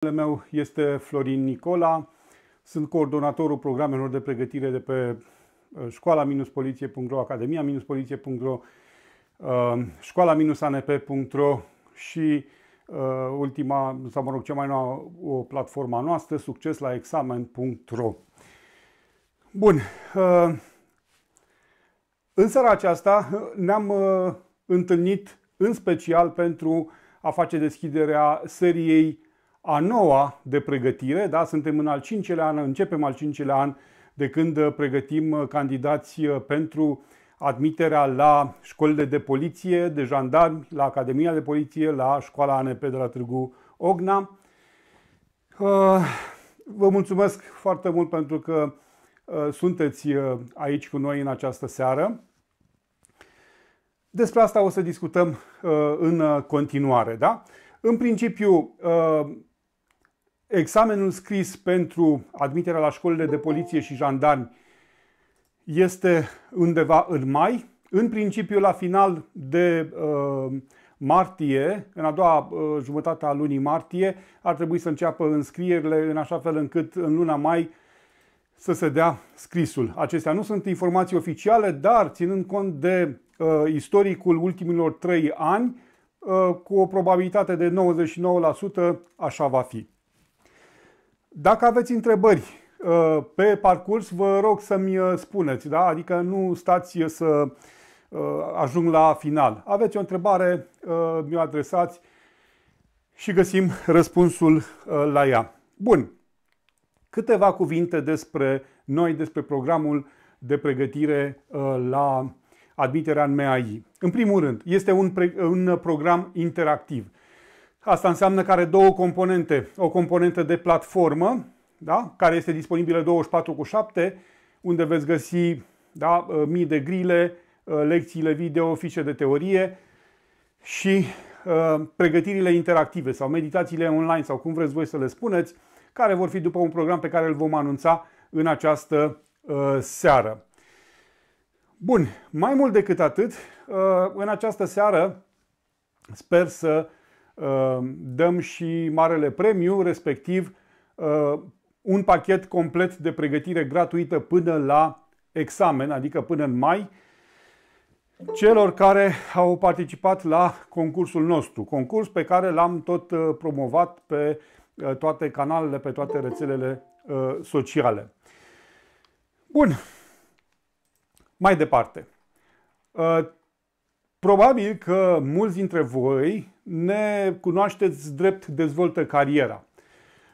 Numele meu este Florin Nicola, sunt coordonatorul programelor de pregătire de pe uh, școala-poliție.ro, academia-poliție.ro, uh, școala-anp.ro și uh, ultima, sau mă rog, cea mai nouă o platforma noastră, succes la examen.ro. Bun. În seara aceasta ne-am întâlnit în special pentru a face deschiderea seriei a noua de pregătire, da? suntem în al cincelea an, începem al cincelea an de când uh, pregătim uh, candidați uh, pentru admiterea la școlile de poliție, de jandarmi, la Academia de Poliție, la școala ANP de la Târgu Ogna. Vă mulțumesc foarte mult pentru că sunteți aici cu noi în această seară. Despre asta o să discutăm în continuare, da? În principiu, Examenul scris pentru admiterea la școlile de poliție și jandarmi este undeva în mai, în principiu la final de uh, martie, în a doua uh, jumătate a lunii martie, ar trebui să înceapă înscrierile în așa fel încât în luna mai să se dea scrisul. Acestea nu sunt informații oficiale, dar ținând cont de uh, istoricul ultimilor trei ani, uh, cu o probabilitate de 99% așa va fi. Dacă aveți întrebări uh, pe parcurs, vă rog să-mi uh, spuneți, da? adică nu stați uh, să ajung la final. Aveți o întrebare, mi-o adresați și găsim răspunsul la ea. Bun, câteva cuvinte despre noi, despre programul de pregătire la admiterea în MAI. În primul rând, este un, pre- un program interactiv. Asta înseamnă că are două componente. O componentă de platformă, da? care este disponibilă 24 cu 7, unde veți găsi da? Ă, mii de grile, ă, lecțiile video, fișe de teorie și uh, pregătirile interactive sau meditațiile online sau cum vreți voi să le spuneți, care vor fi după un program pe care îl vom anunța în această uh, seară. Bun, mai mult decât atât, uh, în această seară sper să Ehm, dăm și marele premiu, respectiv ehm, un pachet complet de pregătire gratuită până la examen, adică până în mai, celor care au participat la concursul nostru. Concurs pe care l-am tot ehm, promovat pe toate canalele, pe toate rețelele sociale. Bun. Mai departe. Probabil că mulți dintre voi ne cunoașteți drept dezvoltă cariera.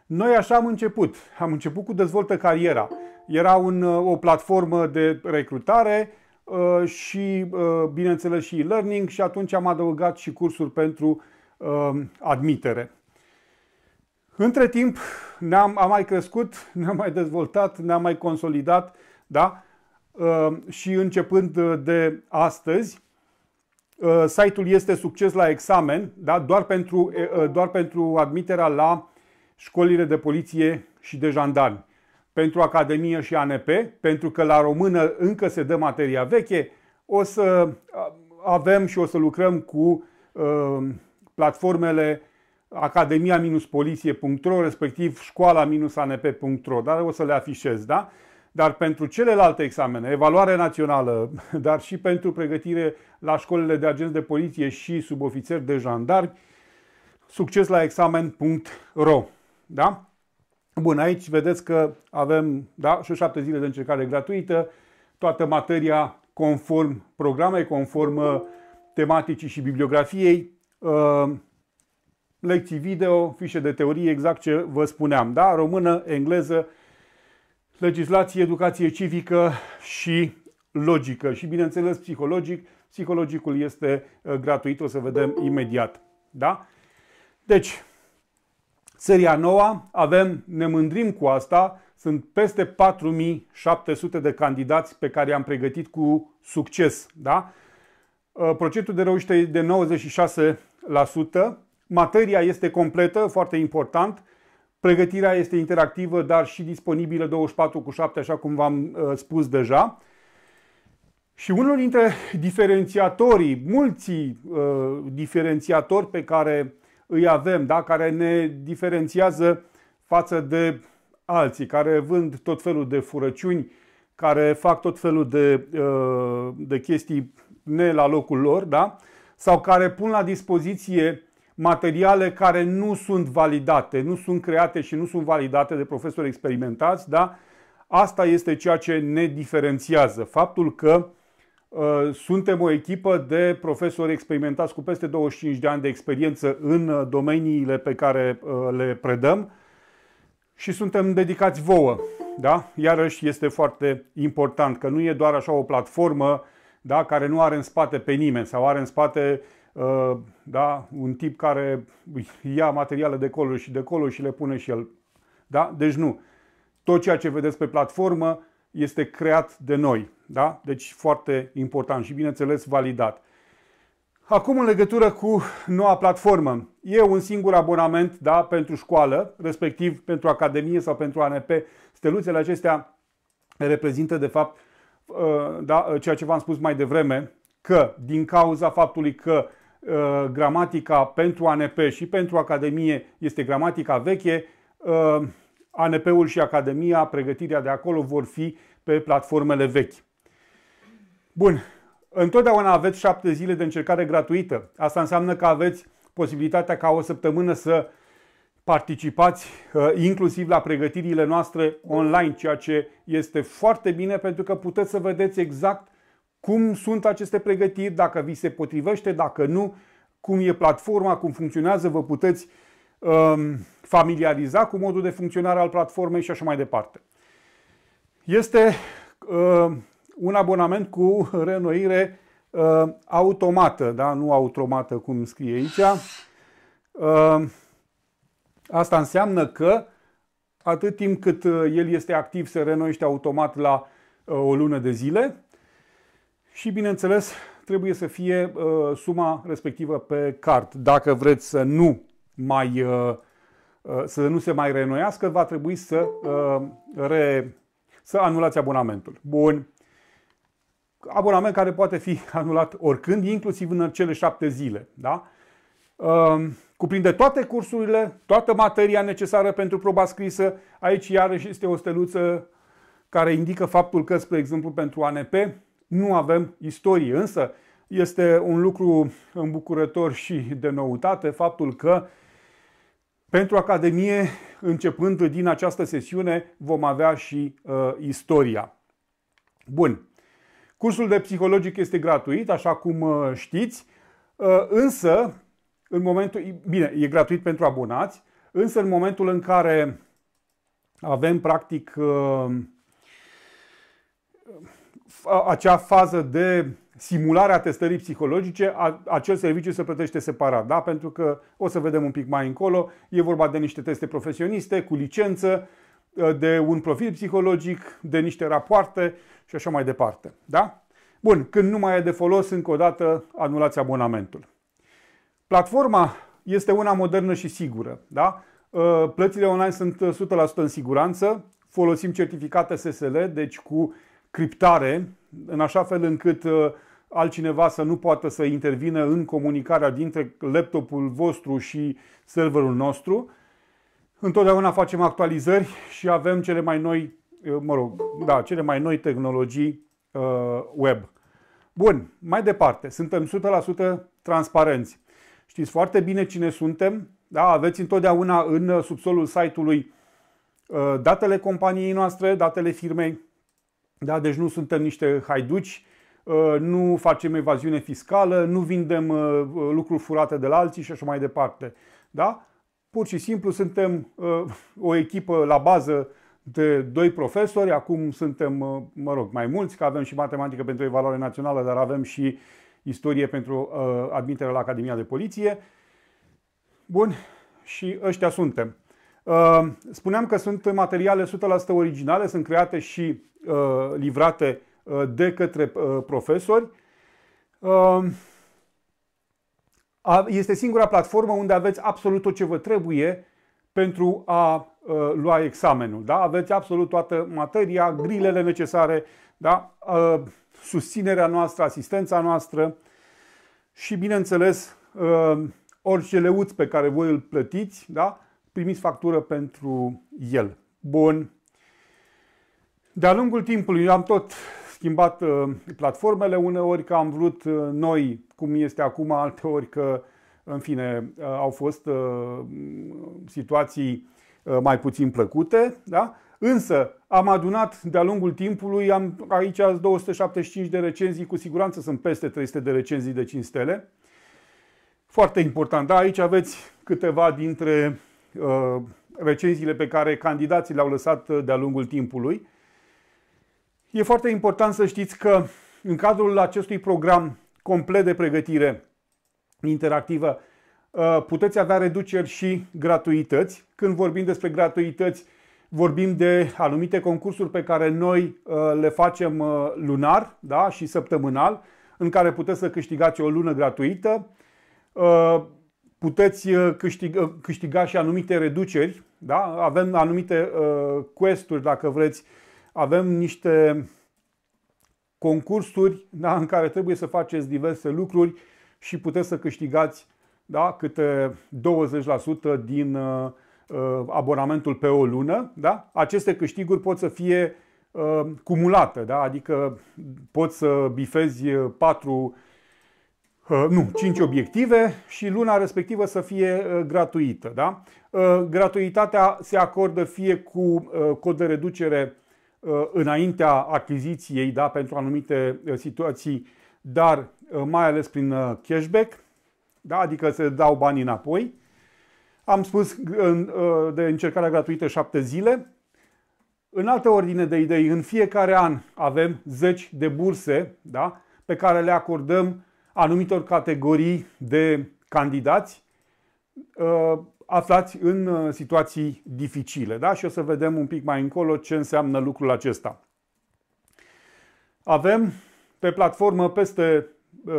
Noi așa am început. Am început cu dezvoltă cariera. Era un, o platformă de recrutare uh, și, uh, bineînțeles, și e-learning și atunci am adăugat și cursuri pentru uh, admitere. Între timp ne-am am mai crescut, ne-am mai dezvoltat, ne-am mai consolidat, da? Și începând de astăzi, Uh, site-ul este succes la examen, da? doar, pentru, uh, uh, doar pentru admiterea la școlile de poliție și de jandarmi. Pentru Academie și ANP, pentru că la română încă se dă materia veche, o să avem și o să lucrăm cu platformele academia-poliție.ro, respectiv școala-anp.ro, dar o să le afișez, da? Dar pentru celelalte examene, evaluare națională, dar și pentru pregătire la școlile de agenți de poliție și subofițeri de jandarmi, succes la examen.ro. Da? Bun, aici vedeți că avem da, și șapte zile de încercare gratuită, toată materia conform programei, conform uh, tematicii și bibliografiei, uh, lecții video, fișe de teorie, exact ce vă spuneam, da? română, engleză, legislație, educație civică și logică și, bineînțeles, psihologic. Psihologicul este uh, gratuit, o să vedem imediat. Da? Deci, seria noua, avem, ne mândrim cu asta, sunt peste 4700 de candidați pe care i-am pregătit cu succes. Da? Uh, procentul de reușită e de 96%, materia este completă, foarte important, Pregătirea este interactivă, dar și disponibilă 24 cu 7, așa cum v-am uh, spus deja. Și unul dintre diferențiatorii, mulți uh, diferențiatori pe care îi avem, da? care ne diferențiază față de alții, care vând tot felul de furăciuni, care fac tot felul de, uh, de chestii ne la locul lor, da? sau care pun la dispoziție materiale care nu sunt validate, nu sunt create și nu sunt validate de profesori experimentați, da? Asta este ceea ce ne diferențiază. Faptul că uh, suntem o echipă de profesori experimentați cu peste 25 de ani de experiență în uh, domeniile pe care uh, le predăm și suntem dedicați vouă. Da? Iarăși este foarte important că nu e doar așa o platformă da, care nu are în spate pe nimeni sau are în spate uh, Ă, da? un tip care ia materiale de colo și de colo și le pune și el. Da? Deci nu. Tot ceea ce vedeți pe platformă este creat de noi. Da? Deci foarte important și bineînțeles validat. Acum în legătură cu noua platformă. E un singur abonament da, pentru școală, respectiv pentru Academie sau pentru ANP. Steluțele acestea reprezintă de fapt ă, da, ceea ce v-am spus mai devreme, că din cauza faptului că Uh, gramatica pentru ANP și pentru Academie este gramatica veche. Uh, ANP-ul și Academia, pregătirea de acolo vor fi pe platformele vechi. Bun. Întotdeauna aveți șapte zile de încercare gratuită. Asta înseamnă că aveți posibilitatea ca o săptămână să participați uh, inclusiv la pregătirile noastre online, ceea ce este foarte bine pentru că puteți să vedeți exact cum sunt aceste pregătiri, dacă vi se potrivește, dacă nu, cum e platforma, cum funcționează, vă puteți um, familiariza cu modul de funcționare al platformei și așa mai departe. Este um, un abonament cu renoire um, automată, da? nu automată cum scrie aici. Um, asta înseamnă că atât timp cât uh, el este activ se renoiește automat la uh, o lună de zile, și bineînțeles trebuie să fie uh, suma respectivă pe card. Dacă vreți să nu mai uh, uh să nu se mai renoiască, va trebui să, uh, re, să anulați abonamentul. Bun. Abonament care poate fi anulat oricând, inclusiv în cele șapte zile. Da? Um, cuprinde toate cursurile, toată materia necesară pentru proba scrisă. Aici iarăși este o steluță care indică faptul că, spre exemplu, pentru ANP nu avem istorie. Însă este un lucru îmbucurător și de noutate faptul că pentru Academie, începând din această sesiune, vom avea și uh, istoria. Bun. Cursul de psihologic este gratuit, așa cum uh, știți, uh, însă, în momentul, bine, e gratuit pentru abonați, însă în momentul în care avem practic uh, acea fază de simulare a testării psihologice, a, acel serviciu se plătește separat, da? pentru că o să vedem un pic mai încolo, e vorba de niște teste profesioniste cu licență, ă, de un profil psihologic, de niște rapoarte și așa mai departe. Da? Bun, când nu mai e de folos, încă o dată anulați abonamentul. Platforma este una modernă și sigură. Da? Ă, plățile online sunt 100% în siguranță, folosim certificate SSL, deci cu criptare, în așa fel încât uh, altcineva să nu poată să intervină în comunicarea dintre laptopul vostru și serverul nostru. Întotdeauna facem actualizări și avem cele mai noi, uh, mă rog, da, cele mai noi tehnologii uh, web. Bun, mai departe, suntem 100% transparenți. Știți foarte bine cine suntem, da? aveți întotdeauna în uh, subsolul site-ului datele companiei noastre, datele firmei, da? Deci nu suntem niște haiduci, uh, nu facem evaziune fiscală, nu vindem uh, uh, lucruri furate de la alții și așa mai departe. Da? Pur și simplu suntem o echipă la bază de doi profesori, acum suntem, mă rog, mai mulți, că avem și matematică pentru evaluare națională, dar avem și istorie pentru admiterea la Academia de Poliție. Bun, și ăștia suntem. Uh, spuneam că sunt materiale 100% originale, sunt create și uh, livrate uh, de către profesori. Este singura platformă unde aveți absolut tot ce vă trebuie pentru a lua examenul. Da? Aveți absolut toată materia, grilele necesare, da? susținerea noastră, asistența noastră și, bineînțeles, orice leuț pe care voi îl plătiți, da? primiți factură pentru el. Bun. De-a lungul timpului am tot schimbat uh, platformele, uneori că am vrut uh, noi, cum este acum, alteori că, în fine, uh, au fost situații mai puțin plăcute, da? Însă am adunat de-a lungul timpului, am aici 275 de recenzii, cu siguranță sunt peste 300 de recenzii de 5 stele. Foarte important, da, aici aveți câteva dintre Uh, recenziile pe care candidații le-au lăsat uh, de-a lungul timpului. E foarte important să știți că în cadrul acestui program complet de pregătire interactivă uh, puteți avea reduceri și gratuități. Când vorbim despre gratuități, vorbim de anumite concursuri pe care noi le facem lunar da? și săptămânal, în care puteți să câștigați o lună gratuită puteți uh, câștiga, uh, câștiga și anumite reduceri, da? avem anumite uh, quest-uri dacă vreți, avem niște concursuri da? în care trebuie să faceți diverse lucruri și puteți să câștigați da? câte 20% din uh, uh, abonamentul pe o lună. Da? Aceste câștiguri pot să fie uh, cumulate, da? adică poți să bifezi 4 Uh, nu, 5 obiective și luna respectivă să fie uh, gratuită. Da? Uh, gratuitatea se acordă fie cu cod de reducere înaintea achiziției da, pentru anumite situații, dar mai ales prin cashback, da? adică se dau bani înapoi. Am spus de încercarea gratuită 7 zile. În altă ordine de idei, în fiecare an avem zeci de burse da? pe care le acordăm anumitor categorii de candidați uh, aflați în uh, situații dificile. Da? Și o să vedem un pic mai încolo ce înseamnă lucrul acesta. Avem pe platformă peste 10.000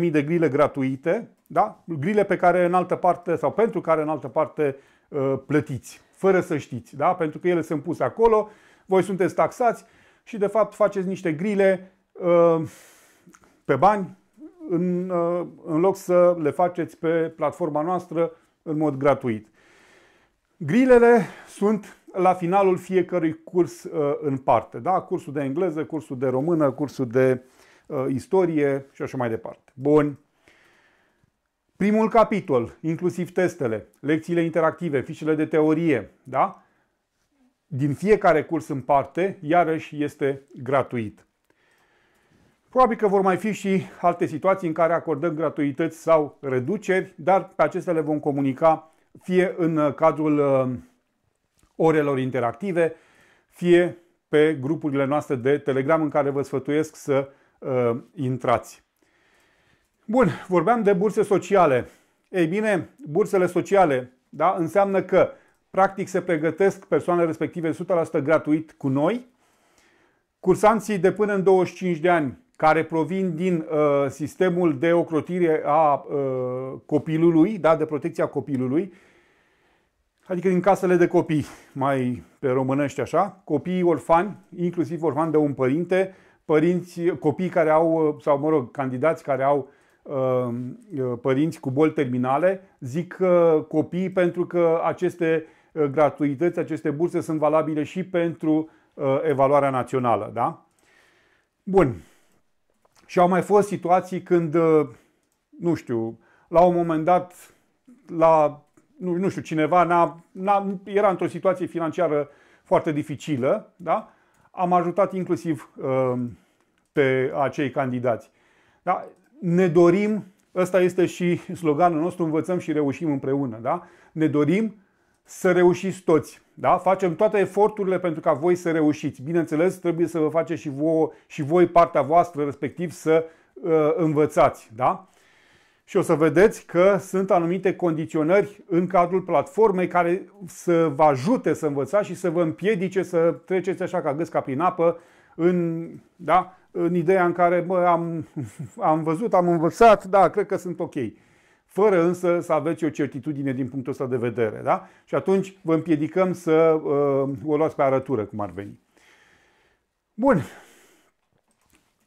uh, de grile gratuite, da? grile pe care în altă parte sau pentru care în altă parte plătiți, fără să știți, da? pentru că ele sunt puse acolo, voi sunteți taxați și de fapt faceți niște grile pe bani în, uh, în loc să le faceți pe platforma noastră în mod gratuit. Grilele sunt la finalul fiecărui curs uh, în parte. Da? Cursul de engleză, cursul de română, cursul de uh, istorie și așa mai departe. Bun. Primul capitol, inclusiv testele, lecțiile interactive, fișele de teorie, da? din fiecare curs în parte, iarăși este gratuit. Probabil că vor mai fi și alte situații în care acordăm gratuități sau reduceri, dar pe acestea le vom comunica fie în cadrul uh, orelor interactive, fie pe grupurile noastre de Telegram în care vă sfătuiesc să uh, intrați. Bun, vorbeam de burse sociale. Ei bine, bursele sociale da, înseamnă că practic se pregătesc persoanele respective 100% gratuit cu noi. Cursanții de până în 25 de ani care provin din uh, sistemul de ocrotire a uh, copilului, da, de protecția copilului, adică din casele de copii, mai pe românești așa, copiii orfani, inclusiv orfani de un părinte, părinți, copii care au, uh, sau mă rog, candidați care au uh, uh, părinți cu boli terminale, zic uh, copii pentru că aceste uh, gratuități, aceste burse sunt valabile și pentru uh, evaluarea națională, da? Bun, și au mai fost situații când, uh, nu știu, la un moment dat, la, nu, nu știu, cineva n-a, n-a, era într-o situație financiară foarte dificilă, da? am ajutat inclusiv uh, pe acei candidați. Da? Ne dorim, ăsta este și sloganul nostru, învățăm și reușim împreună. Da? Ne dorim să reușiți toți. Da? Facem toate eforturile pentru ca voi să reușiți. Bineînțeles, trebuie să vă faceți și, și voi partea voastră, respectiv să uh, învățați. Da? Și o să vedeți că sunt anumite condiționări în cadrul platformei care să vă ajute să învățați și să vă împiedice să treceți așa ca gâsca prin apă în, da? în ideea în care bă, am, am văzut, am învățat, da, cred că sunt ok fără însă să aveți o certitudine din punctul ăsta de vedere. Da? Și atunci vă împiedicăm să uh, o luați pe arătură, cum ar veni. Bun.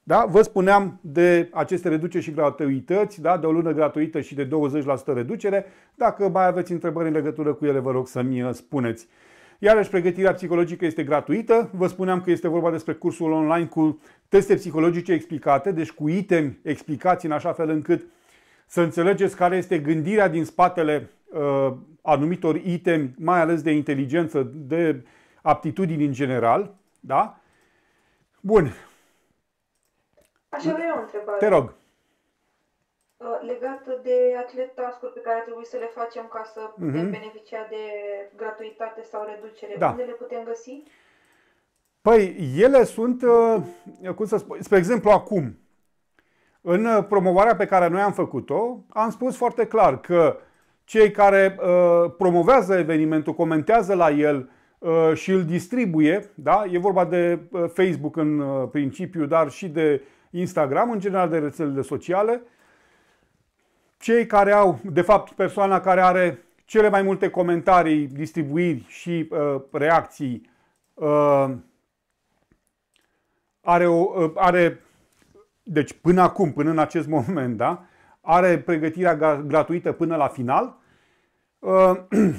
Da? Vă spuneam de aceste reduceri și gratuități, da? de o lună gratuită și de 20% reducere. Dacă mai aveți întrebări în legătură cu ele, vă rog să-mi uh, spuneți. Iarăși, pregătirea psihologică este gratuită. Vă spuneam că este vorba despre cursul online cu teste psihologice explicate, deci cu item explicați în așa fel încât uh, să înțelegeți care este gândirea din spatele uh, anumitor itemi, mai ales de inteligență, de aptitudini în general. Da? Bun. Aș avea o întrebare. Te rog. Uh, Legat de acele task pe care trebuie să le facem ca să putem uh-huh. beneficia de gratuitate sau reducere, da. unde le putem găsi? Păi, ele sunt, uh, cum să spun, spre exemplu, acum, în uh, promovarea pe care noi am făcut-o, am spus foarte clar că cei care uh, promovează evenimentul, comentează la el uh, și îl distribuie, da? e vorba de uh, Facebook în uh, principiu, dar și de Instagram, în general de rețelele sociale, cei care au, de fapt persoana care are cele mai multe comentarii, distribuiri și uh, reacții, uh, are, o, uh, are deci până acum, până în acest moment, da, are pregătirea gratuită până la final. Uh,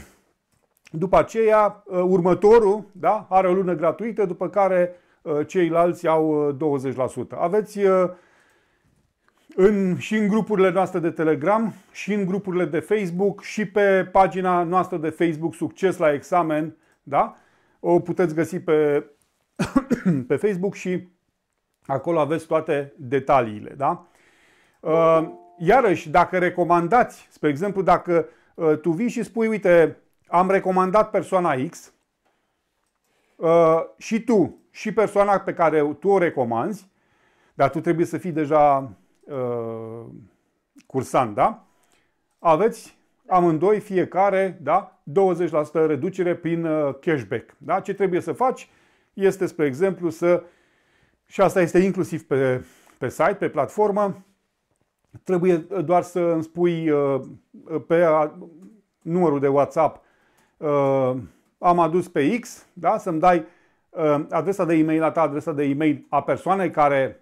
după aceea, uh, următorul da, are o lună gratuită, după care uh, ceilalți au 20%. Aveți în, și în grupurile noastre de Telegram, și în grupurile de Facebook, și pe pagina noastră de Facebook Succes la examen, da? O puteți găsi pe, pe Facebook și Acolo aveți toate detaliile. Da? Uh, iarăși, dacă recomandați, spre exemplu, dacă uh, tu vii și spui, uite, am recomandat persoana X uh, și tu și persoana pe care tu o recomanzi, dar tu trebuie să fii deja cursant, da? Aveți amândoi fiecare, da, 20% reducere prin cashback. Da? Ce trebuie să faci este, spre exemplu, să și asta este inclusiv pe, pe site, pe platformă. Trebuie uh, doar să îmi spui uh, pe numărul de WhatsApp uh, am adus pe X, da? să-mi dai adresa de e-mail a ta, adresa de e-mail a persoanei care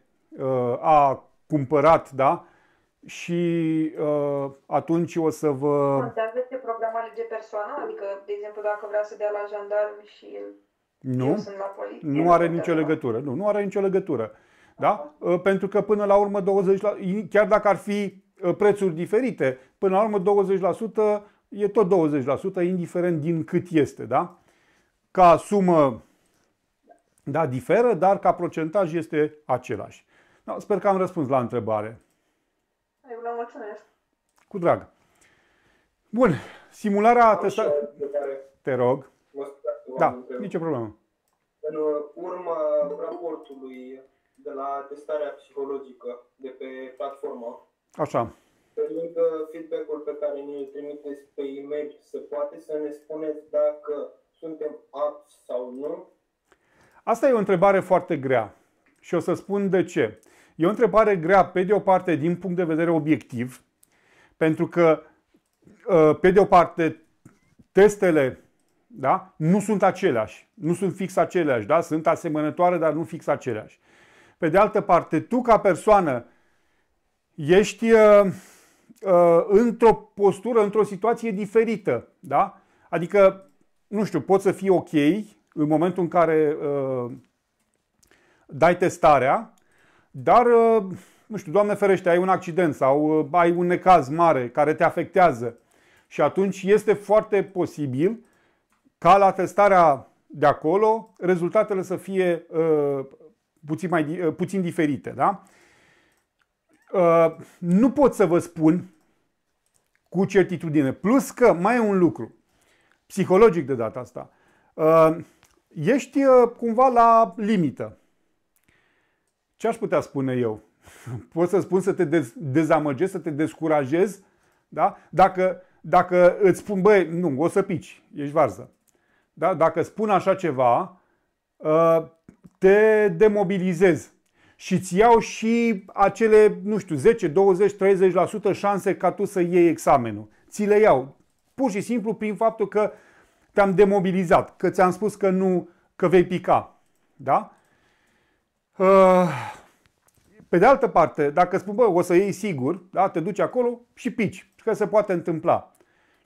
a cumpărat, da? Și uh, atunci o să vă... Contează ce program alege persoana? Adică, de exemplu, dacă vrea să dea la jandarmi și nu. Eu sunt la politică. Nu are nicio legătură. Nu, nu are nicio legătură. Da? Uh, pentru că până la urmă 20%, la... chiar dacă ar fi uh, prețuri diferite, până la urmă 20% e tot 20%, indiferent din cât este. Da? Ca sumă da, diferă, dar ca procentaj este același. Da, sper că am răspuns la întrebare. Eu vă mulțumesc. Cu drag. Bun. Simularea testării. Te rog. Da, nicio problemă. În urma raportului de la testarea psihologică de pe platformă, Așa. pe lângă feedback-ul pe care ne îl trimiteți pe e-mail, se poate să ne spuneți dacă suntem apți sau nu? Asta e o întrebare foarte grea și o să spun de ce. E o întrebare grea, pe de o parte, din punct de vedere obiectiv, pentru că, uh, pe de o parte, testele da? nu sunt aceleași. Nu sunt fix aceleași, da? sunt asemănătoare, dar nu fix aceleași. Pe de altă parte, tu ca persoană ești uh, uh, într-o postură, într-o situație diferită. Da? Adică, nu știu, poți să fii ok în momentul în care uh, dai testarea, dar, uh, nu știu, Doamne ferește, ai un accident sau uh, ai un necaz mare care te afectează. Și atunci este foarte posibil ca la testarea de acolo rezultatele să fie uh, puțin, mai, uh, puțin diferite. Da? Uh, nu pot să vă spun cu certitudine. Plus că mai e un lucru, psihologic de data asta. Uh, ești uh, cumva la limită. Ce aș putea spune eu? Pot să spun să te dez- dezamăgezi, să te descurajezi, da? dacă, dacă îți spun, băi, nu, o să pici, ești varză da? dacă spun așa ceva, uh, te demobilizez și îți iau și acele, nu știu, 10, 20, 30% șanse ca tu să iei examenul. Ți le iau. Pur și simplu prin faptul că te-am demobilizat, că ți-am spus că nu, că vei pica. Da? Uh, pe de altă parte, dacă spun, bă, o să iei sigur, da, te duci acolo și pici, că se poate întâmpla.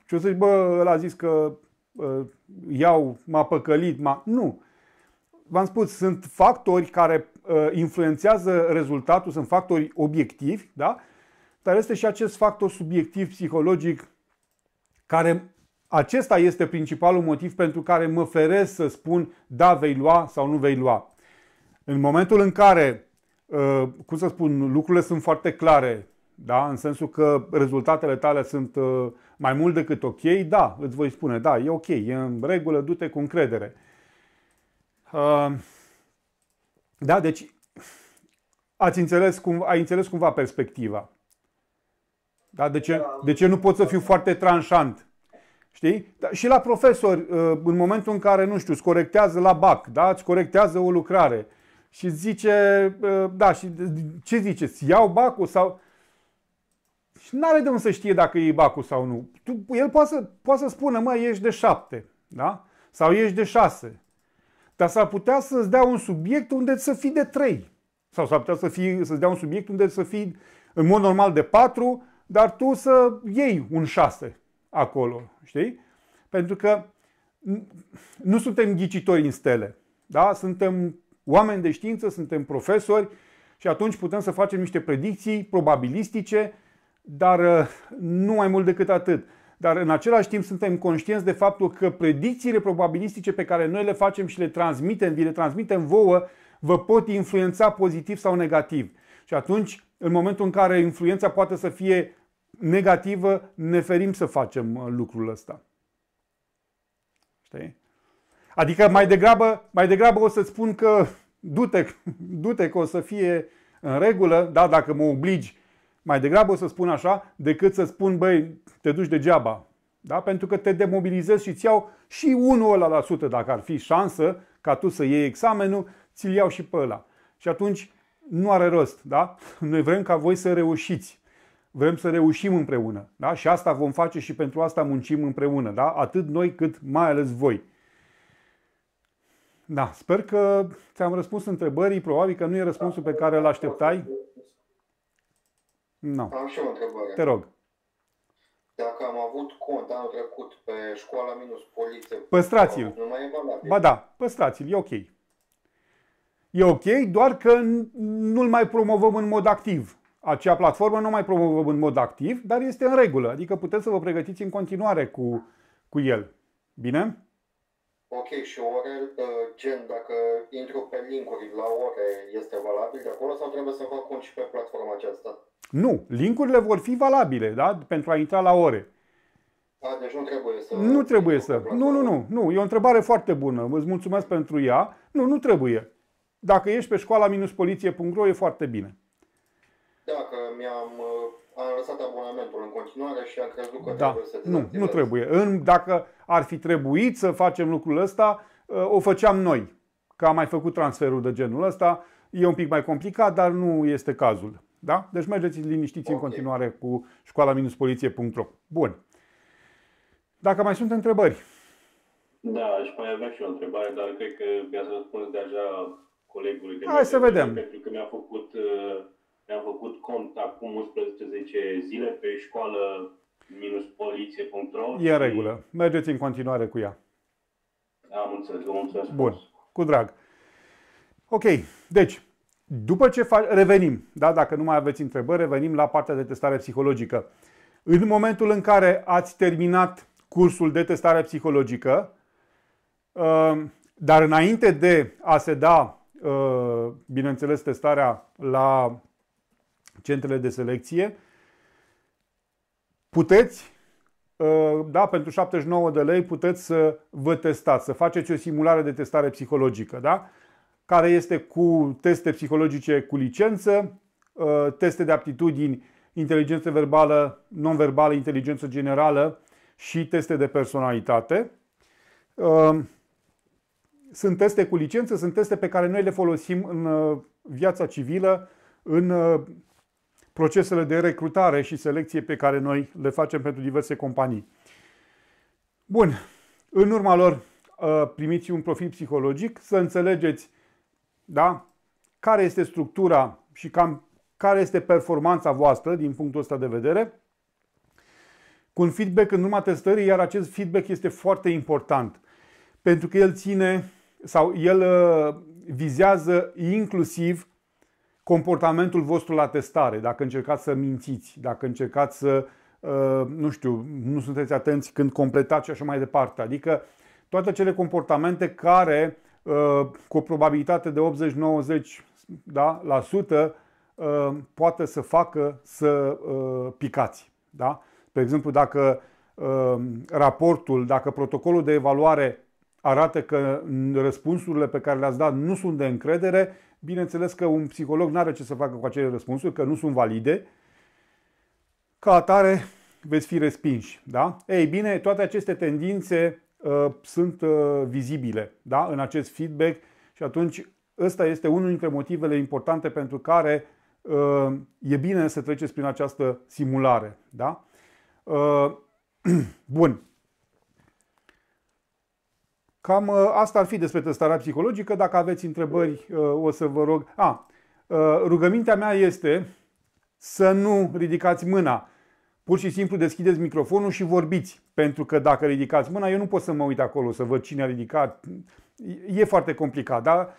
Și o să zici, bă, ăla a zis că Uh, iau, m-a păcălit, m-a... Nu. V-am spus, sunt factori care uh, influențează rezultatul, sunt factori obiectivi, da? Dar este și acest factor subiectiv, psihologic, care acesta este principalul motiv pentru care mă feresc să spun da, vei lua sau nu vei lua. În momentul în care, uh, cum să spun, lucrurile sunt foarte clare, da? în sensul că rezultatele tale sunt uh, mai mult decât ok, da, îți voi spune, da, e ok, e în regulă, du-te cu încredere. Uh, da, deci ați înțeles cum, ai înțeles cumva perspectiva. Da? De, ce, de ce nu pot să fiu foarte tranșant? Știi? Da, și la profesori, uh, în momentul în care, nu știu, îți corectează la BAC, da? îți corectează o lucrare și zice, da, și ce ziceți, iau BAC-ul sau... Și nu are de unde să știe dacă e bacul sau nu. Tu, el poate să, poate să spună, mă, ești de șapte, da? Sau ești de șase. Dar s-ar putea să-ți dea un subiect unde să fii de trei. Sau s-ar putea să fii, să-ți dea un subiect unde să fii în mod normal de patru, dar tu să iei un șase acolo, știi? Pentru că nu suntem ghicitori în stele, da? Suntem oameni de știință, suntem profesori și atunci putem să facem niște predicții probabilistice dar uh, nu mai mult decât atât. Dar în același timp suntem conștienți de faptul că predicțiile probabilistice pe care noi le facem și le transmitem, vi le transmitem vouă, vă pot influența pozitiv sau negativ. Și atunci, în momentul în care influența poate să fie negativă, ne ferim să facem uh, lucrul ăsta. Știi? Adică mai degrabă, mai degrabă o să spun că du-te, du-te că o să fie în regulă, da, dacă mă obligi mai degrabă o să spun așa decât să spun, băi, te duci degeaba. Da? Pentru că te demobilizezi și îți iau și 1% dacă ar fi șansă ca tu să iei examenul, ți-l iau și pe ăla. Și atunci nu are rost. Da? Noi vrem ca voi să reușiți. Vrem să reușim împreună. Da? Și asta vom face și pentru asta muncim împreună. Da? Atât noi cât mai ales voi. Da, sper că ți-am răspuns întrebării, probabil că nu e răspunsul pe care îl așteptai. No. Am și o întrebare. Te rog. Dacă am avut cont anul trecut pe școala minus poliție, păstrați-l. Nu mai e valabil. Ba da, păstrați-l, e ok. E ok, doar că nu-l mai promovăm în mod activ. Acea platformă nu mai promovăm în mod activ, dar este în regulă. Adică puteți să vă pregătiți în continuare cu, cu el. Bine? Ok, și ore, ă, gen, dacă intru pe linkuri la ore, este valabil de acolo sau trebuie să fac cont și pe platforma aceasta? Nu, linkurile vor fi valabile, da, pentru a intra la ore. A, deci nu trebuie să... Nu trebuie să. Nu, nu, nu, nu. E o întrebare foarte bună. Îți mulțumesc pentru ea. Nu, nu trebuie. Dacă ești pe școala-poliție.ro e foarte bine. Da, că mi-am ă, a lăsat abonamentul în continuare și a crezut că da. trebuie să Nu, nu trebuie. În, dacă ar fi trebuit să facem lucrul ăsta, ă, o făceam noi. Că am mai făcut transferul de genul ăsta. E un pic mai complicat, dar nu este cazul. Da? Deci mergeți liniștiți okay. în continuare cu școala-poliție.ro Bun. Dacă mai sunt întrebări. Da, aș mai avea și o întrebare, dar cred că mi-ați răspuns deja colegului de Hai să vedem. Pentru că mi-a făcut uh, ne-am făcut cont acum 11 zile pe școală minuspoliție.ro E în regulă. Mergeți în continuare cu ea. Am înțeles, vă mulțumesc. Bun, cu drag. Ok, deci, după ce faci, revenim, da? dacă nu mai aveți întrebări, revenim la partea de testare psihologică. În momentul în care ați terminat cursul de testare psihologică, um, dar înainte de a se da, uh, bineînțeles, testarea la centrele de selecție. Puteți, uh, da, pentru 79 de lei puteți să vă testați, să faceți o simulare de testare psihologică, da? care este cu teste psihologice cu licență, uh, teste de aptitudini, inteligență verbală, non-verbală, inteligență generală și teste de personalitate. Uh, sunt teste cu licență, sunt teste pe care noi le folosim în viața civilă, în procesele de recrutare și selecție pe care noi le facem pentru diverse companii. Bun, în urma lor uh, primiți un profil psihologic, să înțelegeți da, care este structura și cam care este performanța voastră din punctul ăsta de vedere, cu un feedback în urma testării, iar acest feedback este foarte important, pentru că el ține sau el uh, vizează inclusiv comportamentul vostru la testare, dacă încercați să mințiți, dacă încercați să, uh, nu știu, nu sunteți atenți când completați și așa mai departe. Adică toate cele comportamente care uh, cu o probabilitate de 80-90% da, la sută, uh, poate să facă să picați. Da? Pe exemplu, dacă raportul, dacă protocolul de evaluare arată că mm, răspunsurile pe care le-ați dat nu sunt de încredere, Bineînțeles că un psiholog nu are ce să facă cu acele răspunsuri, că nu sunt valide. Ca atare, veți fi respinși. Da? Ei bine, toate aceste tendințe uh, sunt uh, vizibile da? în acest feedback și atunci ăsta este unul dintre motivele importante pentru care uh, e bine să treceți prin această simulare. Da? Uh, bun. Cam ă, asta ar fi despre testarea psihologică. Dacă aveți întrebări, ă, o să vă rog. A, ă, rugămintea mea este să nu ridicați mâna. Pur și simplu deschideți microfonul și vorbiți. Pentru că dacă ridicați mâna, eu nu pot să mă uit acolo să văd cine a ridicat. E foarte complicat, da?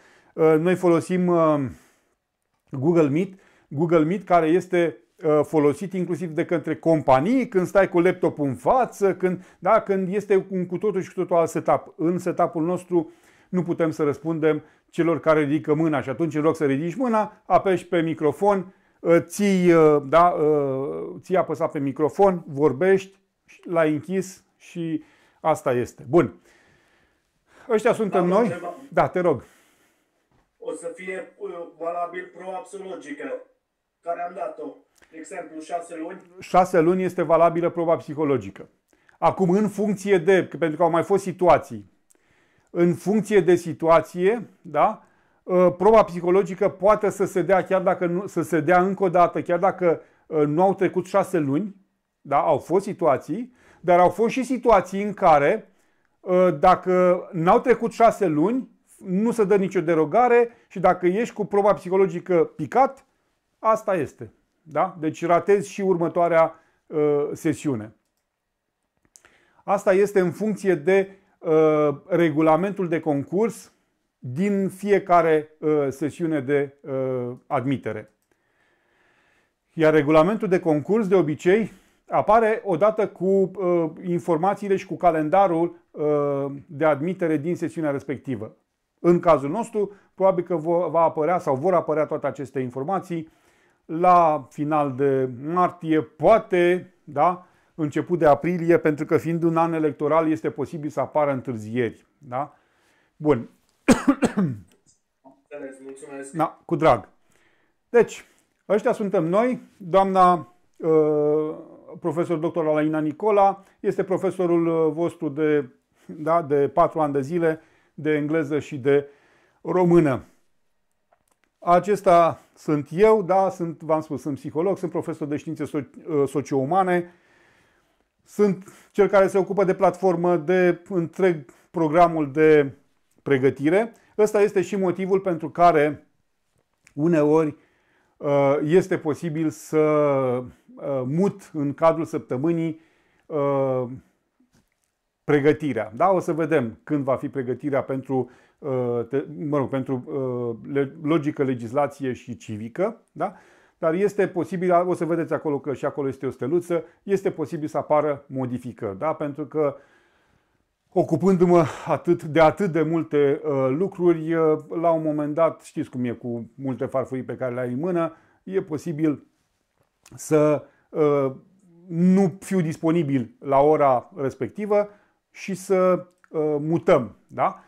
Noi folosim Google Meet, Google Meet care este Uh, folosit inclusiv de către companii, când stai cu laptopul în față, când, da, când este un cu totul și cu totul alt setup. În setup-ul nostru nu putem să răspundem celor care ridică mâna și atunci în loc să ridici mâna, apeși pe microfon, uh, ții, uh, da, ții apăsat pe microfon, vorbești, l-ai închis și asta este. Bun. Ăștia suntem da, noi. Da, te rog. O să fie valabil pro absologică care am dat-o, de exemplu, șase luni. Șase luni este valabilă proba psihologică. Acum, în funcție de, pentru că au mai fost situații, în funcție de situație, da, ă, proba psihologică poate să se dea chiar dacă nu, să se dea încă o dată, chiar dacă ă, nu au trecut șase luni, da, au fost situații, dar au fost și situații în care, ă, dacă n-au trecut șase luni, nu se dă nicio derogare și dacă ești cu proba psihologică picat, Asta este. Da? Deci ratez și următoarea uh, sesiune. Asta este în funcție de uh, regulamentul de concurs din fiecare uh, sesiune de uh, admitere. Iar regulamentul de concurs de obicei apare odată cu uh, informațiile și cu calendarul uh, de admitere din sesiunea respectivă. În cazul nostru, probabil că va apărea sau vor apărea toate aceste informații la final de martie, poate, da, început de aprilie, pentru că fiind un an electoral este posibil să apară întârzieri, da? Bun. Da, cu drag. Deci, ăștia suntem noi, doamna uh, profesor dr. Alaina Nicola, este profesorul uh, vostru de, da, de 4 ani de zile de engleză și de română. Acesta sunt eu, da, sunt, v-am spus, sunt psiholog, sunt profesor de științe uh, socio-umane, sunt cel care se ocupă de platformă, de întreg programul de pregătire. Ăsta este și motivul pentru care uneori uh, este posibil să uh, mut în cadrul săptămânii pregătirea. Da, o să vedem când va fi pregătirea pentru Uh, mă rog, pentru uh, logică, legislație și civică, da? dar este posibil, o să vedeți acolo că și acolo este o steluță, este posibil să apară modificări, da? pentru că ocupându-mă atât de atât de multe uh, lucruri, uh, la un moment dat, știți cum e cu multe farfurii pe care le ai în mână, e posibil să uh, nu fiu disponibil la ora respectivă și să uh, mutăm, da?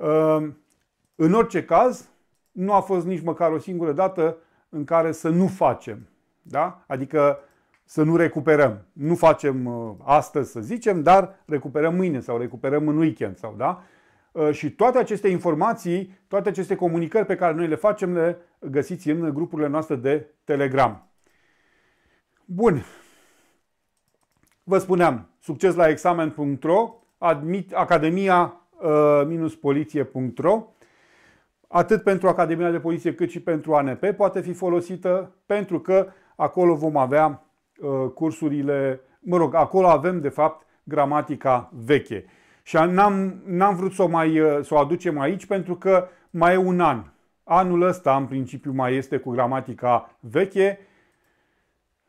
Ehm, în orice caz, nu a fost nici măcar o singură dată în care să nu facem. Da? Adică să nu recuperăm. Nu facem uh, astăzi, să zicem, dar recuperăm mâine sau recuperăm în weekend. Sau, da? Uh, și toate aceste informații, toate aceste comunicări pe care noi le facem, le găsiți în grupurile noastre de Telegram. Bun. Vă spuneam, succes la examen.ro, Academia Uh, poliție.ro atât pentru Academia de Poliție cât și pentru ANP poate fi folosită pentru că acolo vom avea uh, cursurile, mă rog, acolo avem de fapt gramatica veche. Și n-am, n-am vrut să o, mai, uh, să o aducem aici pentru că mai e un an. Anul ăsta, în principiu, mai este cu gramatica veche.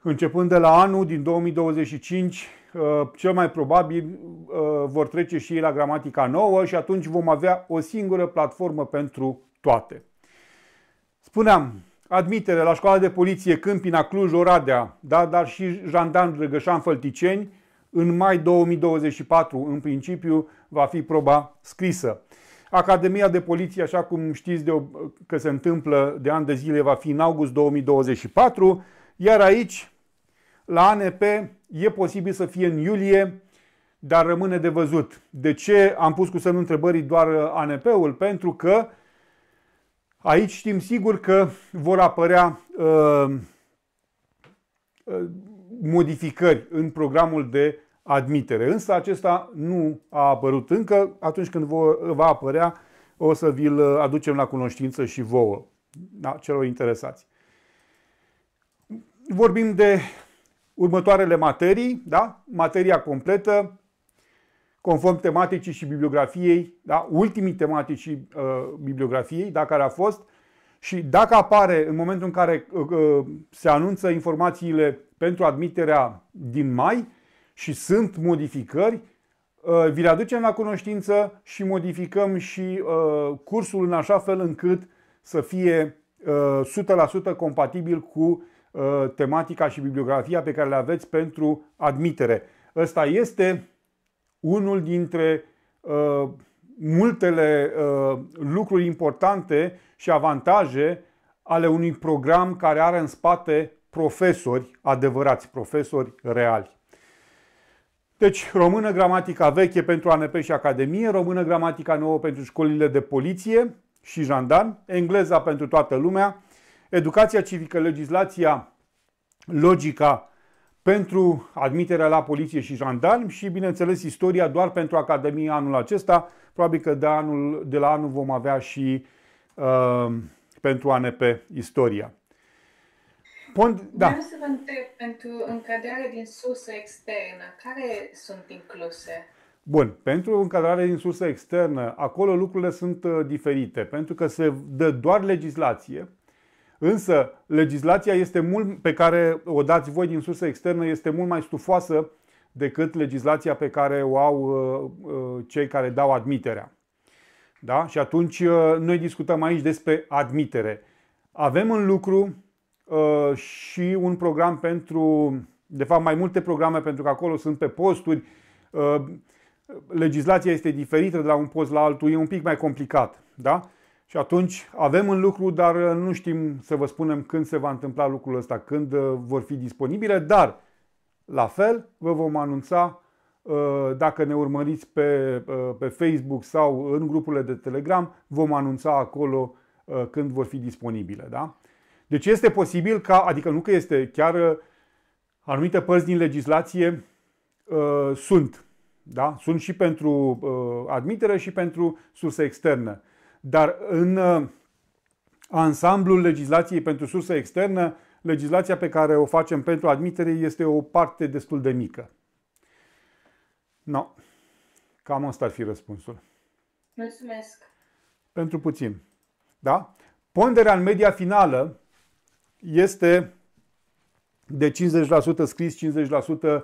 Începând de la anul din 2025, Uh, cel mai probabil uh, vor trece și ei la gramatica nouă și atunci vom avea o singură platformă pentru toate. Spuneam, admitere la școala de poliție Câmpina Cluj-Oradea, da, dar și jandarm Drăgășan Fălticeni, în mai 2024, în principiu, va fi proba scrisă. Academia de Poliție, așa cum știți de, că se întâmplă de ani de zile, va fi în august 2024, iar aici la ANP e posibil să fie în iulie, dar rămâne de văzut. De ce am pus cu semnul întrebării doar ANP-ul? Pentru că aici știm sigur că vor apărea uh, uh, modificări în programul de admitere. Însă acesta nu a apărut încă. Atunci când va apărea, o să vi-l aducem la cunoștință și vouă, da, celor interesați. Vorbim de următoarele materii, da? materia completă, conform tematicii și bibliografiei, da? ultimii tematici și uh, bibliografiei, da? care a fost, și dacă apare în momentul în care uh, uh, se anunță informațiile pentru admiterea din mai și sunt modificări, uh, vi le aducem la cunoștință și modificăm și uh, cursul în așa fel încât să fie 100% uh, compatibil cu Uh, tematica și bibliografia pe care le aveți pentru admitere. Ăsta este unul dintre uh, multele uh, lucruri importante și avantaje ale unui program care are în spate profesori adevărați, profesori reali. Deci, română gramatica veche pentru ANP și Academie, română gramatica nouă pentru școlile de poliție și jandarmi, engleza pentru toată lumea, educația civică, legislația, logica pentru admiterea la poliție și jandarmi și, bineînțeles, istoria doar pentru Academie anul acesta. Probabil că de, anul, de la anul vom avea și uh, pentru ANP istoria. Pond, da. Vreau să vă întreb, pentru încadrare din sursă externă, care sunt incluse? Bun, pentru încadrare din sursă externă, acolo lucrurile sunt uh, diferite, pentru că se dă doar legislație, Însă, legislația este mult, pe care o dați voi din sursă externă este mult mai stufoasă decât legislația pe care o au uh, uh, cei care dau admiterea. Da? Și atunci uh, noi discutăm aici despre admitere. Avem în lucru uh, și un program pentru, de fapt mai multe programe pentru că acolo sunt pe posturi. Uh, legislația este diferită de la un post la altul, e un pic mai complicat. Da? Și atunci avem în lucru, dar uh, nu știm să vă spunem când se va întâmpla lucrul ăsta, când uh, vor fi disponibile, dar la fel vă vom anunța uh, dacă ne urmăriți pe, pe Facebook sau în grupurile de Telegram, vom anunța acolo când vor fi disponibile. Da? Deci este posibil ca, adică nu că este, chiar anumite părți din legislație sunt. Da? Sunt și pentru admitere și pentru surse externe. Dar în uh, ansamblul legislației pentru sursă externă, legislația pe care o facem pentru admitere este o parte destul de mică. No. Cam asta ar fi răspunsul. Mulțumesc. Pentru puțin. Da? Ponderea în media finală este de 50% scris, 50% uh,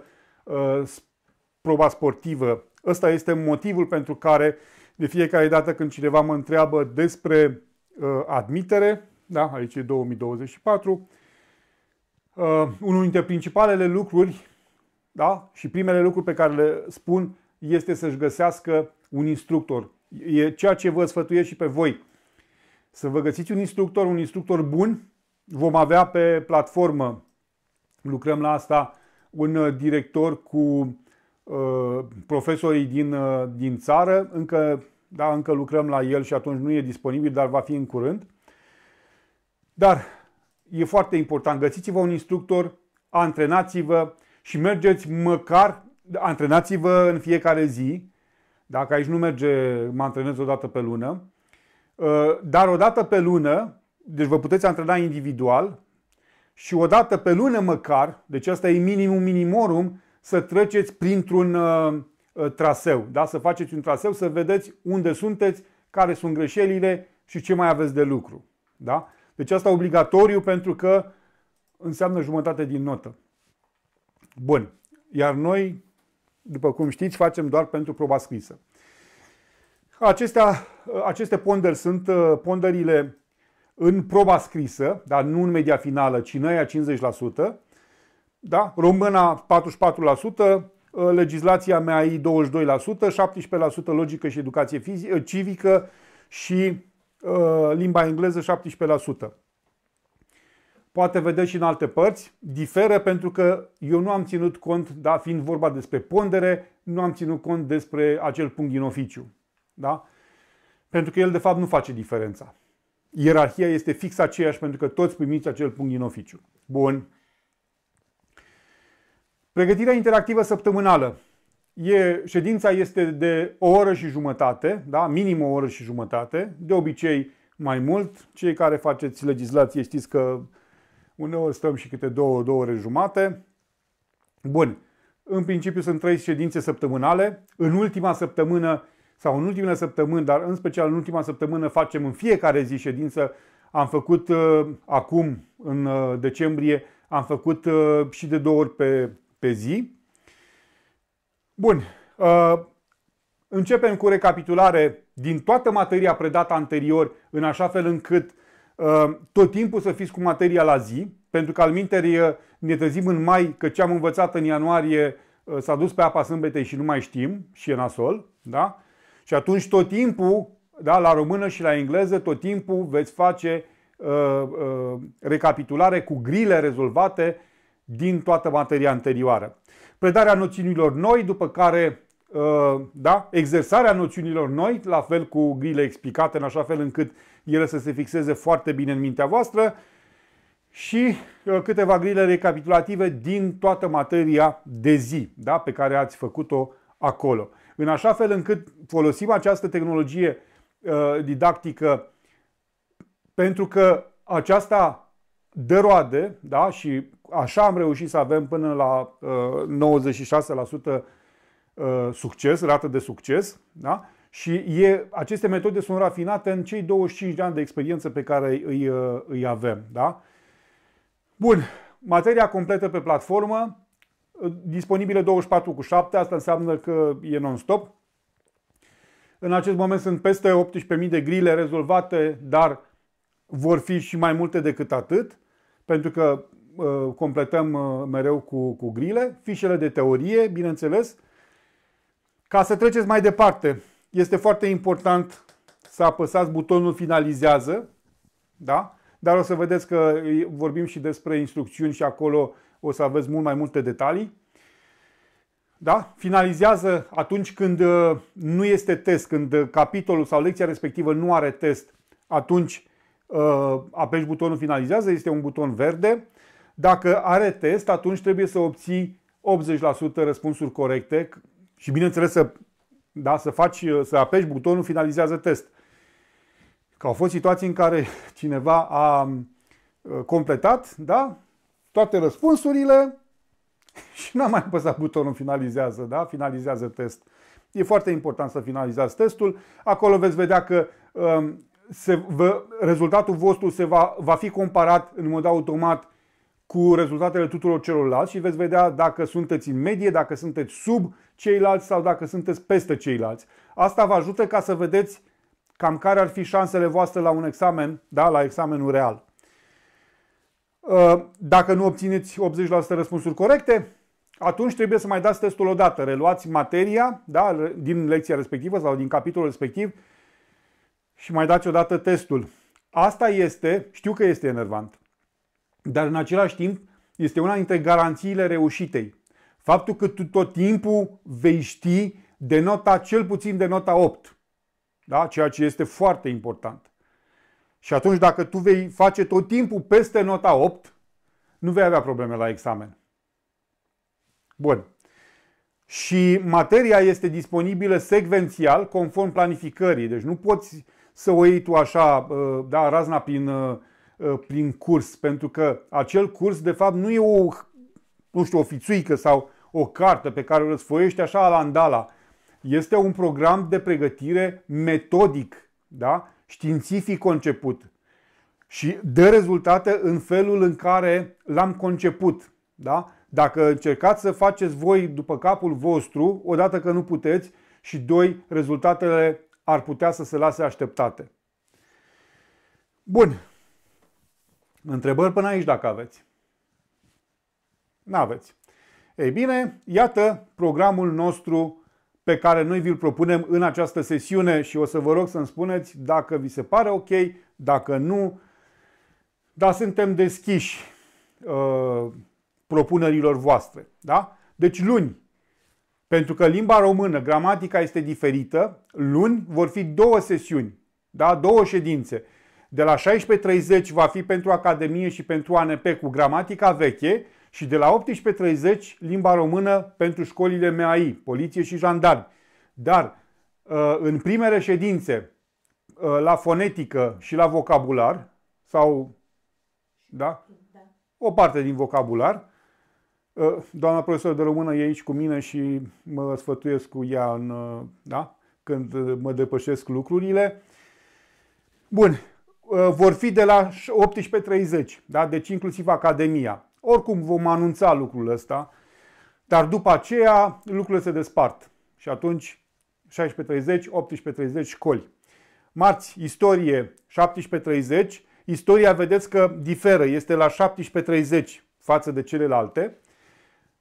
proba sportivă. Ăsta este motivul pentru care de fiecare dată când cineva mă întreabă despre uh, admitere, da, aici e 2024, uh, unul dintre principalele lucruri da, și primele lucruri pe care le spun este să-și găsească un instructor. E ceea ce vă sfătuiesc și pe voi. Să vă găsiți un instructor, un instructor bun. Vom avea pe platformă, lucrăm la asta, un uh, director cu Uh, profesorii din, uh, din țară. Încă, da, încă lucrăm la el și atunci nu e disponibil, dar va fi în curând. Dar e foarte important. Găsiți-vă un instructor, antrenați-vă și mergeți măcar, antrenați-vă în fiecare zi. Dacă aici nu merge, mă antrenez o dată pe lună. Uh, dar o dată pe lună, deci vă puteți antrena individual și o dată pe lună măcar, deci asta e minimum minimorum, să treceți printr-un uh, uh, traseu, da? să faceți un traseu, să vedeți unde sunteți, care sunt greșelile și ce mai aveți de lucru. Da? Deci asta obligatoriu pentru că înseamnă jumătate din notă. Bun. Iar noi, după cum știți, facem doar pentru proba scrisă. Acestea, uh, aceste ponderi sunt uh, ponderile în proba scrisă, dar nu în media finală, ci în aia da? Româna 44%, ă, legislația mea e 22%, 17% logică și educație fizică, civică și uh, limba engleză 17%. Poate vedeți și în alte părți, diferă pentru că eu nu am ținut cont, da, fiind vorba despre pondere, nu am ținut cont despre acel punct din oficiu. Da? Pentru că el de fapt nu face diferența. Ierarhia este fix aceeași pentru că toți primiți acel punct din oficiu. Bun. Pregătirea interactivă săptămânală. E, ședința este de o oră și jumătate, da? minim o oră și jumătate, de obicei mai mult. Cei care faceți legislație știți că uneori stăm și câte două, două ore jumate. Bun, în principiu sunt trei ședințe săptămânale. În ultima săptămână sau în ultimele săptămâni, dar în special în ultima săptămână facem în fiecare zi ședință. Am făcut uh, acum, în uh, decembrie, am făcut uh, și de două ori pe pe zi. Bun, uh, începem cu recapitulare din toată materia predată anterior, în așa fel încât uh, tot timpul să fiți cu materia la zi, pentru că alminteri uh, ne trezim în mai că ce am învățat în ianuarie s-a dus pe apa sâmbetei și nu mai știm și e nasol, da? Și atunci tot timpul, da, la română și la engleză, tot timpul veți face uh, uh, recapitulare cu grile rezolvate din toată materia anterioară. Predarea noțiunilor noi, după care ă, da, exersarea noțiunilor noi, la fel cu grile explicate, în așa fel încât ele să se fixeze foarte bine în mintea voastră și ă, câteva grile recapitulative din toată materia de zi da, pe care ați făcut-o acolo. În așa fel încât folosim această tehnologie ă, didactică pentru că aceasta de roade, da? și așa am reușit să avem până la uh, 96% uh, succes, rată de succes. Da? Și e, aceste metode sunt rafinate în cei 25 de ani de experiență pe care îi, uh, îi avem. Da? Bun, materia completă pe platformă, disponibile 24 cu 7, asta înseamnă că e non-stop. În acest moment sunt peste 18.000 de grile rezolvate, dar vor fi și mai multe decât atât pentru că uh, completăm uh, mereu cu, cu grile, fișele de teorie, bineînțeles. Ca să treceți mai departe, este foarte important să apăsați butonul finalizează, da? dar o să vedeți că vorbim și despre instrucțiuni și acolo o să aveți mult mai multe detalii. Da? Finalizează atunci când uh, nu este test, când uh, capitolul sau lecția respectivă nu are test, atunci Uh, apeși butonul finalizează, este un buton verde. Dacă are test, atunci trebuie să obții 80% răspunsuri corecte și bineînțeles să, da, să, faci, să apeși butonul finalizează test. Că au fost situații în care cineva a uh, completat da, toate răspunsurile și n-a mai apăsat butonul finalizează, da? finalizează test. E foarte important să finalizați testul. Acolo veți vedea că um, se, vă, rezultatul vostru se va, va fi comparat în mod automat cu rezultatele tuturor celorlalți și veți vedea dacă sunteți în medie, dacă sunteți sub ceilalți sau dacă sunteți peste ceilalți. Asta vă ajută ca să vedeți cam care ar fi șansele voastre la un examen, da, la examenul real. Uh, dacă nu obțineți 80% răspunsuri corecte, atunci trebuie să mai dați testul odată. Reluați materia da, din lecția respectivă sau din capitolul respectiv și mai dați odată testul. Asta este, știu că este enervant, dar în același timp este una dintre garanțiile reușitei. Faptul că tu tot timpul vei ști de nota, cel puțin de nota 8. Da? Ceea ce este foarte important. Și atunci dacă tu vei face tot timpul peste nota 8, nu vei avea probleme la examen. Bun. Și materia este disponibilă secvențial conform planificării. Deci nu poți să o iei tu așa, uh, da, razna prin, uh, uh, prin curs, pentru că acel curs de fapt nu e o, nu știu, o fițuică sau o carte pe care o răsfoiești așa la andala. Este un program de pregătire metodic, da? științific conceput și dă rezultate în felul în care l-am conceput. Da? Dacă încercați să faceți voi după capul vostru, odată că nu puteți, și doi, rezultatele ar putea să se lase așteptate. Bun. Întrebări până aici dacă aveți. N-aveți. Ei bine, iată programul nostru pe care noi vi-l propunem în această sesiune și o să vă rog să-mi spuneți dacă vi se pare ok, dacă nu, dar suntem deschiși uh, propunerilor voastre. Da? Deci luni pentru că limba română, gramatica este diferită, luni vor fi două sesiuni, da? două ședințe. De la 16.30 va fi pentru Academie și pentru ANP cu gramatica veche și de la 18.30 limba română pentru școlile MAI, poliție și jandarmi. Dar uh, în primele ședințe, uh, la fonetică și la vocabular, sau da? da. o parte din vocabular, Ă, doamna profesor de română e aici cu mine și mă sfătuiesc cu ea în, ă, da? când ă, mă depășesc lucrurile. Bun, vor fi de la 18.30, da? deci inclusiv Academia. Oricum vom anunța lucrul ăsta, dar după aceea lucrurile se despart. Și atunci 16.30, 18.30 școli. Marți, istorie, 17.30. Istoria vedeți că diferă, este la 17.30 față de celelalte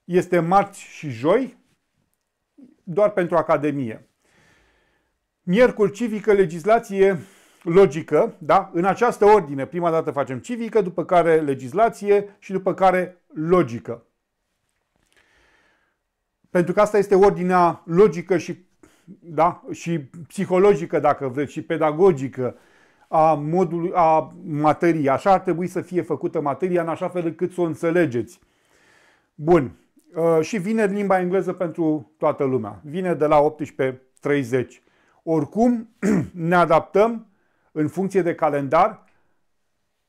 este marți și joi, doar pentru Academie. Miercuri civică, legislație logică, da? în această ordine. Prima dată facem civică, după care legislație și după care logică. Pentru că asta este ordinea logică și, da? și psihologică, dacă vreți, și pedagogică a, modului, a materiei. Așa ar trebui să fie făcută materia, în așa fel încât să o înțelegeți. Bun, Uh, și vineri limba engleză pentru toată lumea. Vine de la 18.30. Oricum, ne adaptăm în funcție de calendar,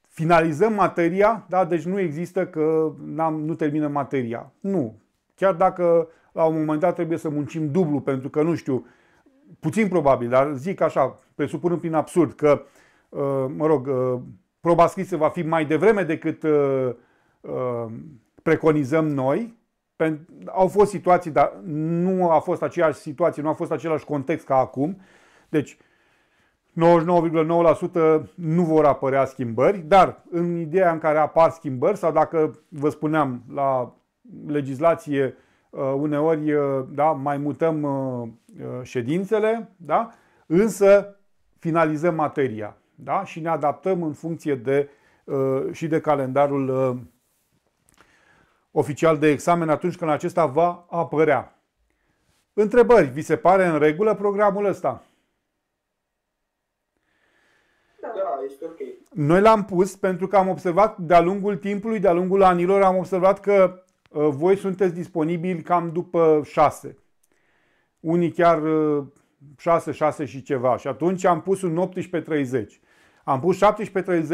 finalizăm materia, da? deci nu există că n-am, nu termină materia. Nu. Chiar dacă la un moment dat trebuie să muncim dublu, pentru că nu știu, puțin probabil, dar zic așa, presupunând prin absurd că, uh, mă rog, uh, proba scrisă va fi mai devreme decât preconizăm noi, au fost situații, dar nu a fost aceeași situație, nu a fost același context ca acum. Deci 99,9% nu vor apărea schimbări, dar în ideea în care apar schimbări sau dacă vă spuneam la legislație uh, uneori uh, da, mai mutăm uh, ședințele, da? însă finalizăm materia da? și ne adaptăm în funcție de, și de calendarul oficial de examen atunci când acesta va apărea. Întrebări, vi se pare în regulă programul ăsta? Da, da Noi l-am pus pentru că am observat de-a lungul timpului, de-a lungul anilor, am observat că uh, voi sunteți disponibili cam după șase, Unii chiar uh, șase, șase și ceva. Și atunci am pus un 18.30. Am pus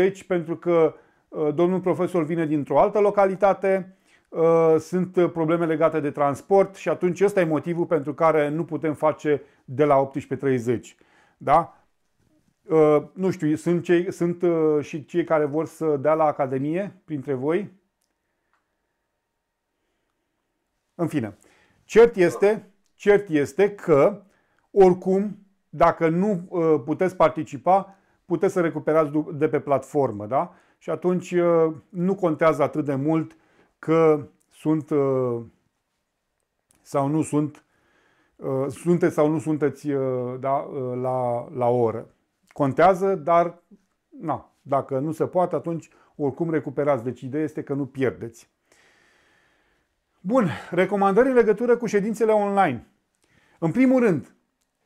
17.30 pentru că uh, domnul profesor vine dintr-o altă localitate, Uh, sunt uh, probleme legate de transport și atunci ăsta e motivul pentru care nu putem face de la 18.30. Da? Uh, nu știu, sunt, cei, sunt și cei care vor să dea la Academie printre voi. În fine, cert este, cert este că, oricum, dacă nu puteți participa, puteți să recuperați de pe platformă. Da? Și atunci nu contează atât de mult că sunt uh, sau nu sunt, uh, sunteți sau nu sunteți uh, da, la, la oră. Contează, dar na, dacă nu se poate, atunci oricum recuperați. Deci ideea este că nu pierdeți. Bun, recomandări în legătură cu ședințele online. În primul rând,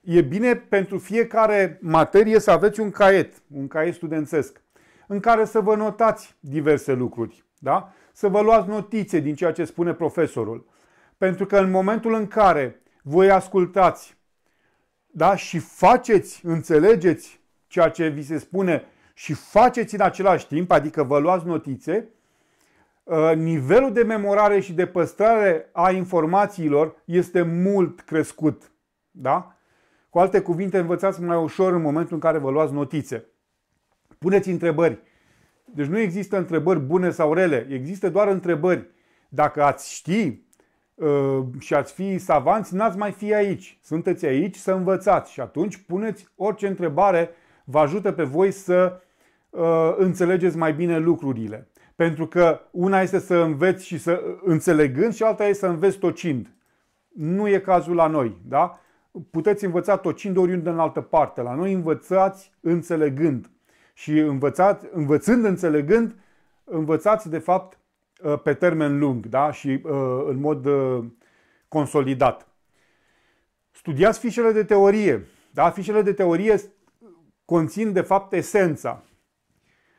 e bine pentru fiecare materie să aveți un caiet, un caiet studențesc, în care să vă notați diverse lucruri. Da? să vă luați notițe din ceea ce spune profesorul. Pentru că în momentul în care voi ascultați da, și faceți, înțelegeți ceea ce vi se spune și faceți în același timp, adică vă luați notițe, uh, nivelul de memorare și de păstrare a informațiilor este mult crescut. Da? Cu alte cuvinte, învățați mai ușor în momentul în care vă luați notițe. Puneți întrebări, deci nu există întrebări bune sau rele, există doar întrebări. Dacă ați ști uh, și ați fi savanți, n-ați mai fi aici. Sunteți aici să învățați și atunci puneți orice întrebare, vă ajută pe voi să uh, înțelegeți mai bine lucrurile. Pentru că una este să înveți și să uh, înțelegând și alta este să înveți tocind. Nu e cazul la noi, da? Puteți învăța tocind oriunde în altă parte. La noi învățați înțelegând și învățați, învățând, înțelegând, învățați de fapt uh, pe termen lung da? și uh, în mod uh, consolidat. Studiați fișele de teorie. Da? Fișele de teorie conțin de fapt esența.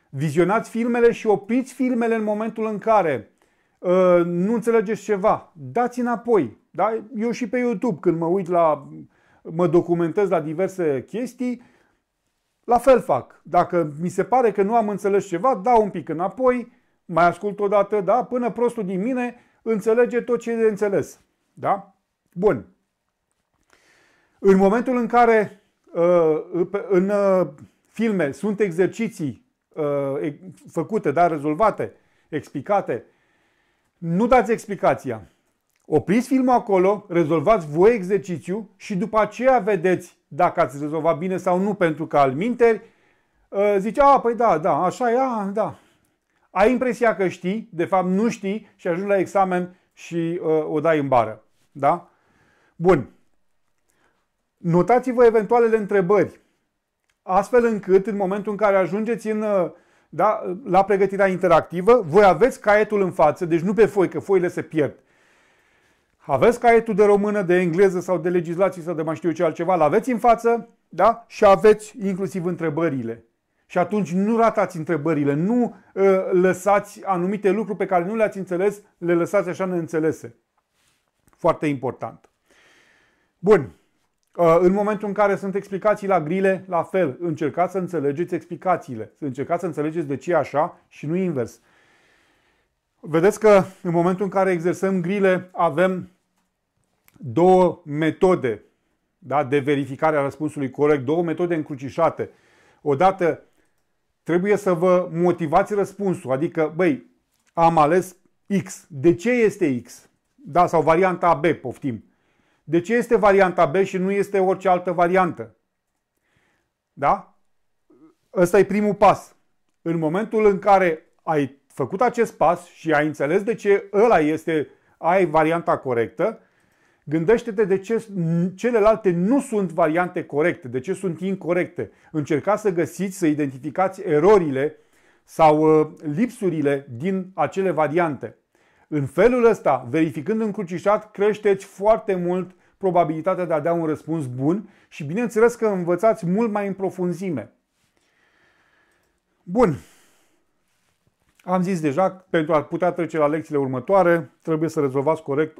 Vizionați filmele și opriți filmele în momentul în care uh, nu înțelegeți ceva. Dați înapoi. Da? Eu și pe YouTube, când mă uit la, mă documentez la diverse chestii, la fel fac. Dacă mi se pare că nu am înțeles ceva, dau un pic înapoi, mai ascult o dată, da, până prostul din mine înțelege tot ce e de înțeles. Da? Bun. În momentul în care uh, în uh, filme sunt exerciții uh, făcute, da, rezolvate, explicate, nu dați explicația. Opriți filmul acolo, rezolvați voi exercițiu și după aceea vedeți dacă ați rezolvat bine sau nu, pentru că al minteri ă, zice, a, păi da, da, așa e, a, da. Ai impresia că știi, de fapt nu știi și ajungi la examen și uh, o dai în bară. Da? Bun. Notați-vă eventualele întrebări, astfel încât în momentul în care ajungeți în, ă, da, la pregătirea interactivă, voi aveți caietul în față, deci nu pe foi, că foile se pierd aveți caietul de română, de engleză sau de legislații sau de mai știu ce altceva, îl aveți în față, da? Și aveți inclusiv întrebările. Și atunci nu ratați întrebările, nu uh, lăsați anumite lucruri pe care nu le-ați înțeles, le lăsați așa neînțelese. Foarte important. Bun. Uh, în momentul în care sunt explicații la grile, la fel, încercați să înțelegeți explicațiile, să încercați să înțelegeți de ce e așa și nu invers. Vedeți că în momentul în care exersăm grile avem două metode da, de verificare a răspunsului corect, două metode încrucișate. Odată trebuie să vă motivați răspunsul, adică, băi, am ales X. De ce este X? Da, sau varianta B, poftim. De ce este varianta B și nu este orice altă variantă? Da? Ăsta e primul pas. În momentul în care ai făcut acest pas și ai înțeles de ce ăla este, ai varianta corectă, Gândește-te de ce celelalte nu sunt variante corecte, de ce sunt incorrecte. Încercați să găsiți, să identificați erorile sau uh, lipsurile din acele variante. În felul ăsta, verificând încrucișat, creșteți foarte mult probabilitatea de a da un răspuns bun și bineînțeles că învățați mult mai în profunzime. Bun, am zis deja, pentru a putea trece la lecțiile următoare, trebuie să rezolvați corect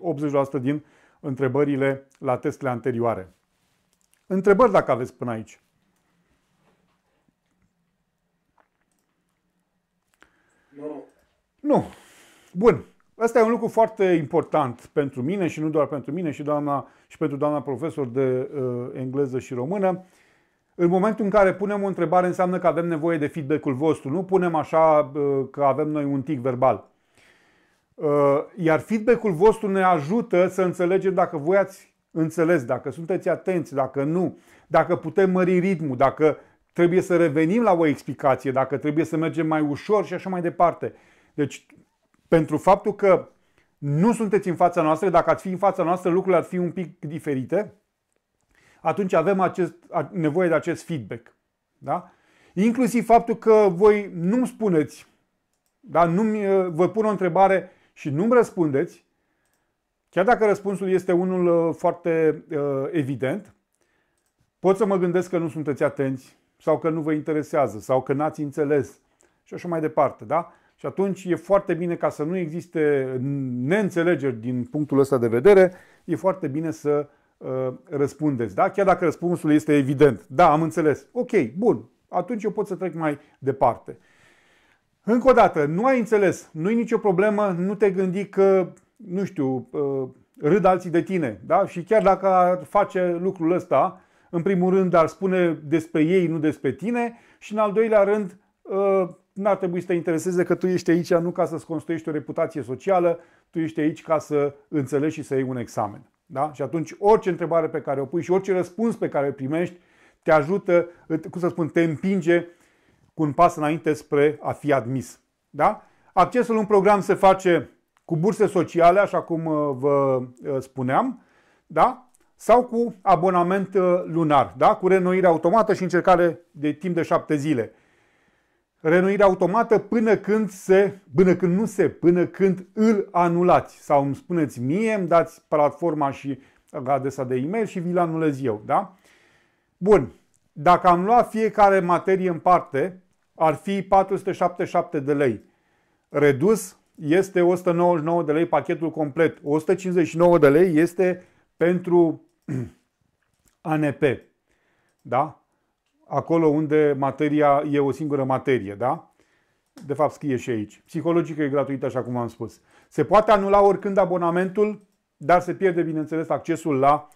80% din întrebările la testele anterioare. Întrebări dacă aveți până aici. Nu. Nu. Bun. Asta e un lucru foarte important pentru mine și nu doar pentru mine și, doamna, și pentru doamna profesor de uh, engleză și română. În momentul în care punem o întrebare, înseamnă că avem nevoie de feedback-ul vostru. Nu punem așa că avem noi un tic verbal. Uh, iar feedback-ul vostru ne ajută să înțelegem dacă voi ați înțeles, dacă sunteți atenți, dacă nu, dacă putem mări ritmul, dacă trebuie să revenim la o explicație, dacă trebuie să mergem mai ușor și așa mai departe. Deci, pentru faptul că nu sunteți în fața noastră, dacă ați fi în fața noastră, lucrurile ar fi un pic diferite atunci avem acest, nevoie de acest feedback. Da? Inclusiv faptul că voi nu-mi spuneți, da? nu vă pun o întrebare și nu-mi răspundeți, chiar dacă răspunsul este unul foarte evident, pot să mă gândesc că nu sunteți atenți sau că nu vă interesează sau că n-ați înțeles și așa mai departe. Da? Și atunci e foarte bine ca să nu existe neînțelegeri din punctul ăsta de vedere, e foarte bine să Uh, răspundeți. Da? Chiar dacă răspunsul este evident. Da, am înțeles. Ok, bun. Atunci eu pot să trec mai departe. Încă o dată, nu ai înțeles, nu-i nicio problemă, nu te gândi că, nu știu, uh, râd alții de tine. Da? Și chiar dacă ar face lucrul ăsta, în primul rând ar spune despre ei, nu despre tine și în al doilea rând uh, n-ar trebui să te intereseze că tu ești aici nu ca să-ți construiești o reputație socială, tu ești aici ca să înțelegi și să iei un examen. Da? Și atunci orice întrebare pe care o pui și orice răspuns pe care o primești te ajută, cum să spun, te împinge cu un pas înainte spre a fi admis. Da? Accesul în program se face cu burse sociale, așa cum uh, vă uh, spuneam, da? sau cu abonament uh, lunar, da? cu renoire automată și încercare de timp de șapte zile renuire automată până când se, până când nu se, până când îl anulați sau îmi spuneți mie, îmi dați platforma și adresa de e-mail și vi-l anulez eu, da? Bun, dacă am luat fiecare materie în parte, ar fi 477 de lei. Redus este 199 de lei pachetul complet. 159 de lei este pentru ANP. Da? acolo unde materia e o singură materie, da? De fapt, scrie și aici. Psihologică e gratuită, așa cum am spus. Se poate anula oricând abonamentul, dar se pierde, bineînțeles, accesul la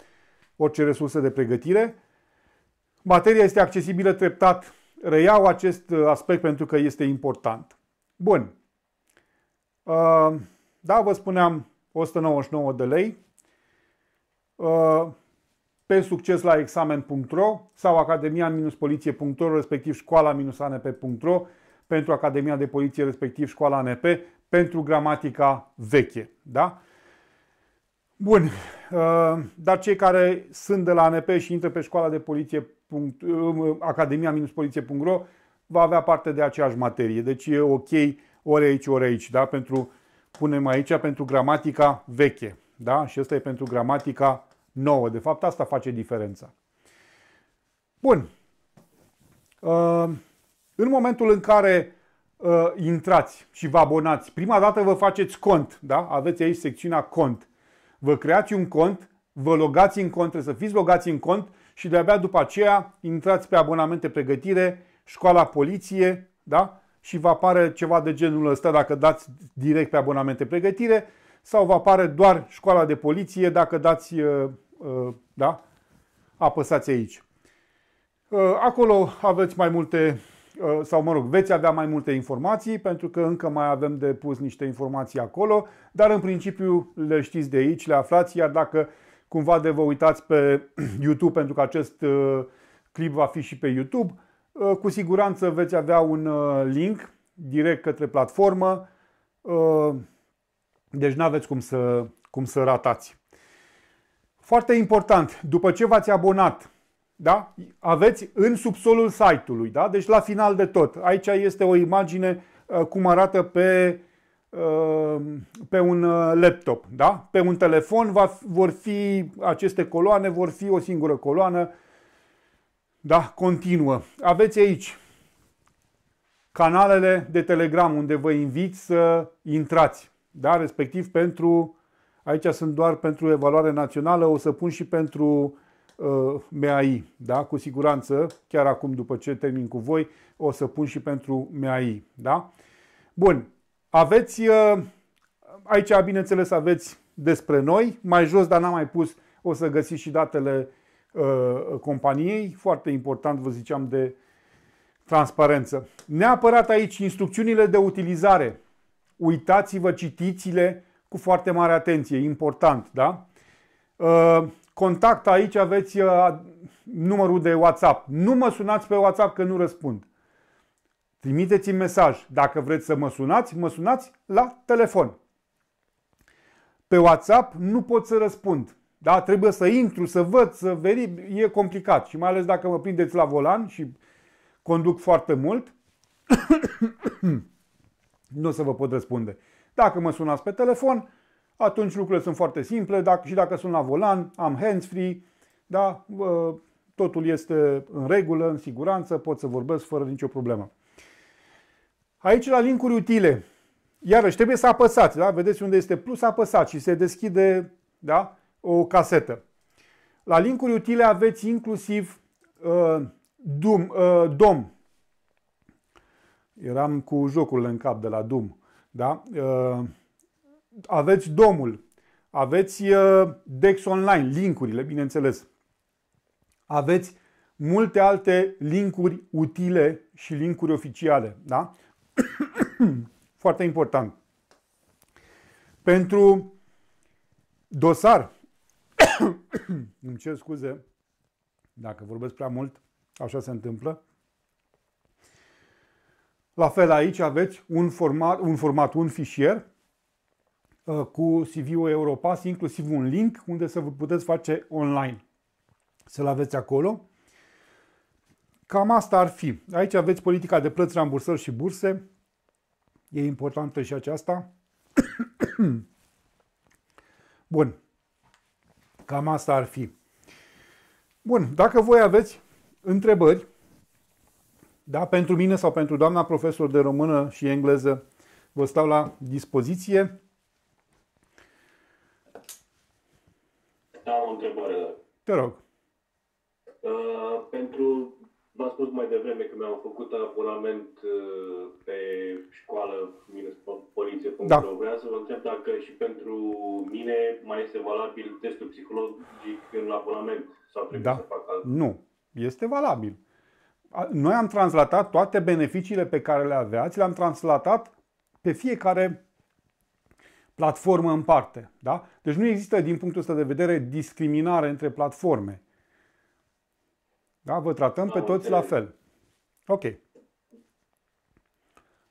orice resurse de pregătire. Materia este accesibilă treptat. Reiau acest uh, aspect pentru că este important. Bun. Uh, da, vă spuneam 199 de lei. Uh, pe succes la examen.ro sau academia-poliție.ro, respectiv școala-anp.ro, pentru Academia de Poliție, respectiv școala ANP, pentru gramatica veche. Da? Bun, uh, dar cei care sunt de la ANP și intră pe școala de poliție, uh, academia-poliție.ro va avea parte de aceeași materie. Deci e ok ore aici, ore aici, da? Pentru, punem aici pentru gramatica veche, da? Și asta e pentru gramatica 9. De fapt, asta face diferența. Bun. Uh, în momentul în care uh, intrați și vă abonați, prima dată vă faceți cont, da? Aveți aici secțiunea cont. Vă creați un cont, vă logați în cont, trebuie să fiți logați în cont și de-abia după aceea intrați pe abonamente pregătire, școala poliție, da? Și vă apare ceva de genul ăsta dacă dați direct pe abonamente pregătire sau vă apare doar școala de poliție dacă dați uh, Uh, da? apăsați aici. Uh, acolo aveți mai multe, uh, sau mă rog, veți avea mai multe informații, pentru că încă mai avem de pus niște informații acolo, dar în principiu le știți de aici, le aflați, iar dacă cumva de vă uitați pe YouTube, pentru că acest clip va fi și pe YouTube, cu siguranță veți avea un link direct către platformă, deci nu aveți cum să, cum să ratați. Foarte important, după ce v-ați abonat, da? aveți în subsolul site-ului, da? deci la final de tot. Aici este o imagine uh, cum arată pe, uh, pe un uh, laptop. Da? Pe un telefon va, vor fi aceste coloane, vor fi o singură coloană. Da, continuă. Aveți aici canalele de Telegram unde vă invit să intrați, da? respectiv pentru Aici sunt doar pentru evaluare națională, o să pun și pentru uh, MAI, da? cu siguranță, chiar acum după ce termin cu voi, o să pun și pentru MAI. Da? Bun, aveți, uh, aici bineînțeles aveți despre noi, mai jos, dar n-am mai pus, o să găsiți și datele uh, companiei, foarte important, vă ziceam, de transparență. Neapărat aici instrucțiunile de utilizare. Uitați-vă, citiți-le, cu foarte mare atenție, important, da? Uh, contact aici aveți uh, numărul de WhatsApp. Nu mă sunați pe WhatsApp că nu răspund. Trimiteți-mi mesaj. Dacă vreți să mă sunați, mă sunați la telefon. Pe WhatsApp nu pot să răspund. Da, trebuie să intru, să văd, să veri. e complicat. Și mai ales dacă mă prindeți la volan și conduc foarte mult, nu o să vă pot răspunde. Dacă mă sunați pe telefon, atunci lucrurile sunt foarte simple dacă, și dacă sunt la volan, am hands-free, da, totul este în regulă, în siguranță, pot să vorbesc fără nicio problemă. Aici la linkuri utile, iarăși trebuie să apăsați, da? vedeți unde este plus, apăsați și se deschide da? o casetă. La linkuri utile aveți inclusiv uh, dum, uh, DOM. Eram cu jocurile în cap de la Uh, da? Uh, aveți domul, aveți uh, Dex Online, linkurile, bineînțeles. Aveți multe alte linkuri utile și linkuri oficiale, da? Foarte important. Pentru dosar, îmi cer scuze dacă vorbesc prea mult, așa se întâmplă. La fel aici aveți un format, un, format, un fișier uh, cu CV-ul Europass, inclusiv un link unde să vă puteți face online. Să-l aveți acolo. Cam asta ar fi. Aici aveți politica de plăți, rambursări și burse. E importantă și aceasta. Bun. Cam asta ar fi. Bun, dacă voi aveți întrebări, da, pentru mine sau pentru doamna profesor de română și engleză vă stau la dispoziție. Da, o întrebare. Te rog. Uh, pentru, v-am spus mai devreme că mi-am făcut abonament uh, pe școală poliție. Da. Vreau să vă întreb dacă și pentru mine mai este valabil testul psihologic în abonament sau trebuie da. să fac altul. Nu, este valabil noi am translatat toate beneficiile pe care le aveați, le-am translatat pe fiecare platformă în parte. Da? Deci nu există, din punctul ăsta de vedere, discriminare între platforme. Da? Vă tratăm pe toți la fel. Ok.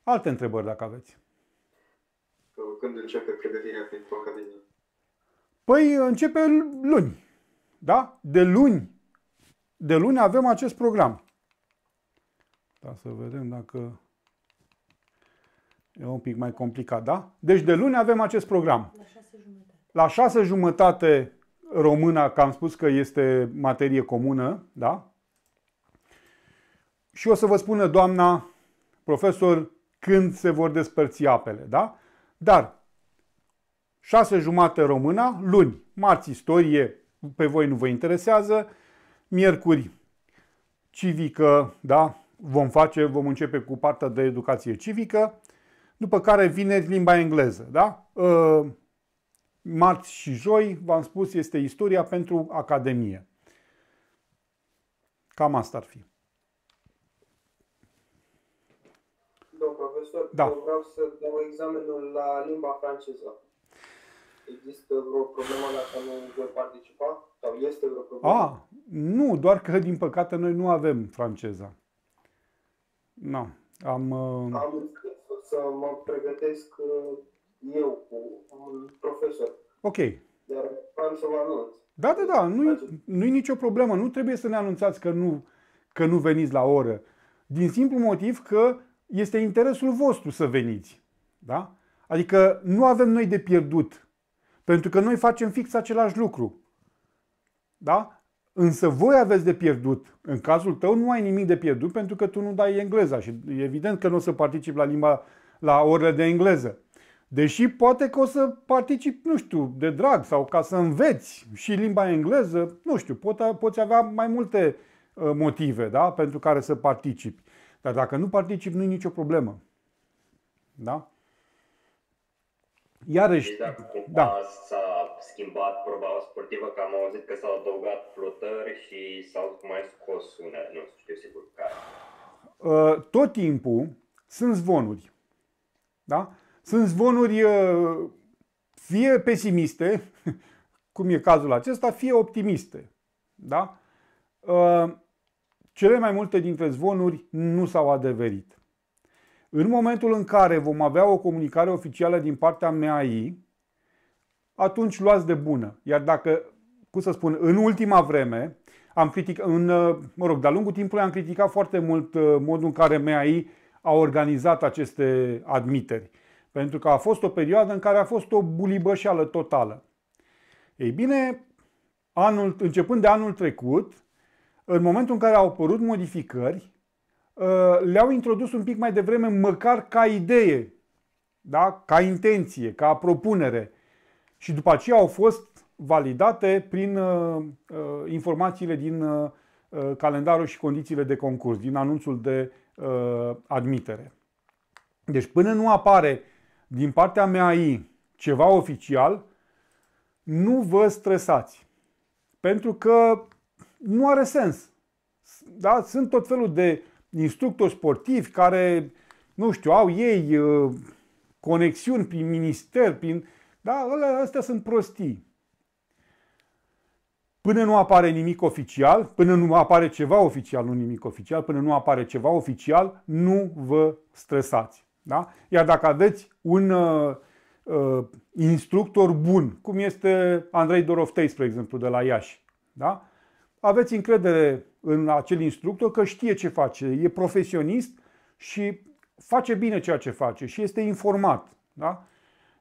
Alte întrebări, dacă aveți. Când începe pregătirea pentru Academie? Păi începe luni. Da? De luni. De luni avem acest program. Da, să vedem dacă e un pic mai complicat, da? Deci de luni avem acest program. La șase jumătate. La șase jumătate româna, că am spus că este materie comună, da? Și o să vă spună doamna profesor când se vor despărți apele, da? Dar șase jumate româna, luni, marți istorie, pe voi nu vă interesează, miercuri civică, da? vom face, vom începe cu partea de educație civică, după care vine limba engleză. Da? Uh, marți și joi, v-am spus, este istoria pentru Academie. Cam asta ar fi. Domn profesor, da. vreau să dau examenul la limba franceză. Există vreo problemă dacă nu voi participa? Sau este vreo problemă? A, ah, nu, doar că din păcate noi nu avem franceza. Nu. Am, uh... am să mă pregătesc uh, eu cu un profesor. Ok. Dar am să vă anunț. Da, da, da, nu-i, nu-i nicio problemă. Nu trebuie să ne anunțați că nu, că nu veniți la oră. Din simplu motiv că este interesul vostru să veniți. Da? Adică nu avem noi de pierdut. Pentru că noi facem fix același lucru. Da? Însă voi aveți de pierdut. În cazul tău nu ai nimic de pierdut pentru că tu nu dai engleza și evident că nu o să participi la limba la orele de engleză. Deși poate că o să particip, nu știu, de drag sau ca să înveți și limba engleză, nu știu, poți avea mai multe uh, motive da? pentru care să participi. Dar dacă nu participi, nu e nicio problemă. Da? Iarăși, exact, da. s-a schimbat proba sportivă, că am auzit că s-au adăugat flotări și s-au mai scos unele, nu știu sigur care. Uh, tot timpul sunt zvonuri. Da? Sunt zvonuri uh, fie pesimiste, cum e cazul acesta, fie optimiste. Da? Uh, cele mai multe dintre zvonuri nu s-au adeverit. În momentul în care vom avea o comunicare oficială din partea MAI, atunci luați de bună. Iar dacă, cum să spun, în ultima vreme, am criticat, în, mă rog, de-a lungul timpului am criticat foarte mult uh, modul în care MAI a organizat aceste admiteri. Pentru că a fost o perioadă în care a fost o bulibășeală totală. Ei bine, anul, începând de anul trecut, în momentul în care au apărut modificări, Uh, le-au introdus un pic mai devreme măcar ca idee, da? ca intenție, ca propunere. Și după aceea au fost validate prin uh, uh informațiile din uh, uh, calendarul și condițiile de concurs, din anunțul de uh, admitere. Deci până nu apare din partea mea ei ceva oficial, nu vă stresați. Pentru că nu are sens. Da? Sunt tot felul de instructori sportivi care, nu știu, au ei uh, conexiuni prin minister, prin... Da, astea sunt prostii. Până nu apare nimic oficial, până nu apare ceva oficial, nu nimic oficial, până nu apare ceva oficial, nu vă stresați. Da? Iar dacă aveți un uh, uh, instructor bun, cum este Andrei Doroftei, spre exemplu, de la Iași, da? aveți încredere în acel instructor că știe ce face, e profesionist și face bine ceea ce face și este informat. Da?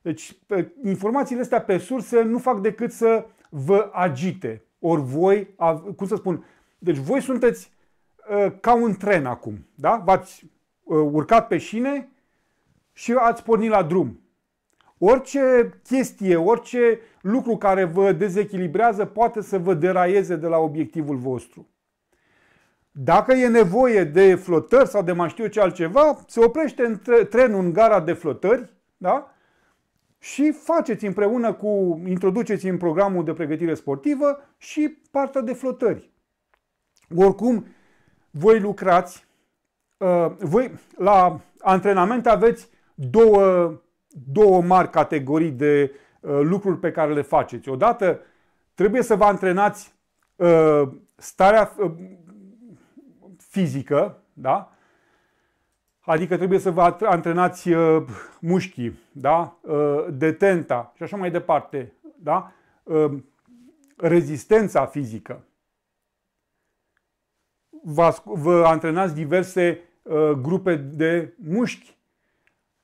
Deci informațiile astea pe surse nu fac decât să vă agite. Ori voi, cum să spun, deci voi sunteți ă, ca un tren acum, da? V-ați ă, urcat pe șine și ați pornit la drum. Orice chestie, orice lucru care vă dezechilibrează poate să vă deraieze de la obiectivul vostru. Dacă e nevoie de flotări sau de mai știu ce altceva, se oprește în trenul în gara de flotări da? și faceți împreună cu, introduceți în programul de pregătire sportivă și partea de flotări. Oricum, voi lucrați, uh, voi la antrenament aveți două, două mari categorii de Uh, lucruri pe care le faceți. Odată trebuie să vă antrenați uh, starea uh, fizică, da? Adică trebuie să vă antrenați mușchii, da? detenta și așa mai departe, da? rezistența fizică. Vă antrenați diverse grupe de mușchi.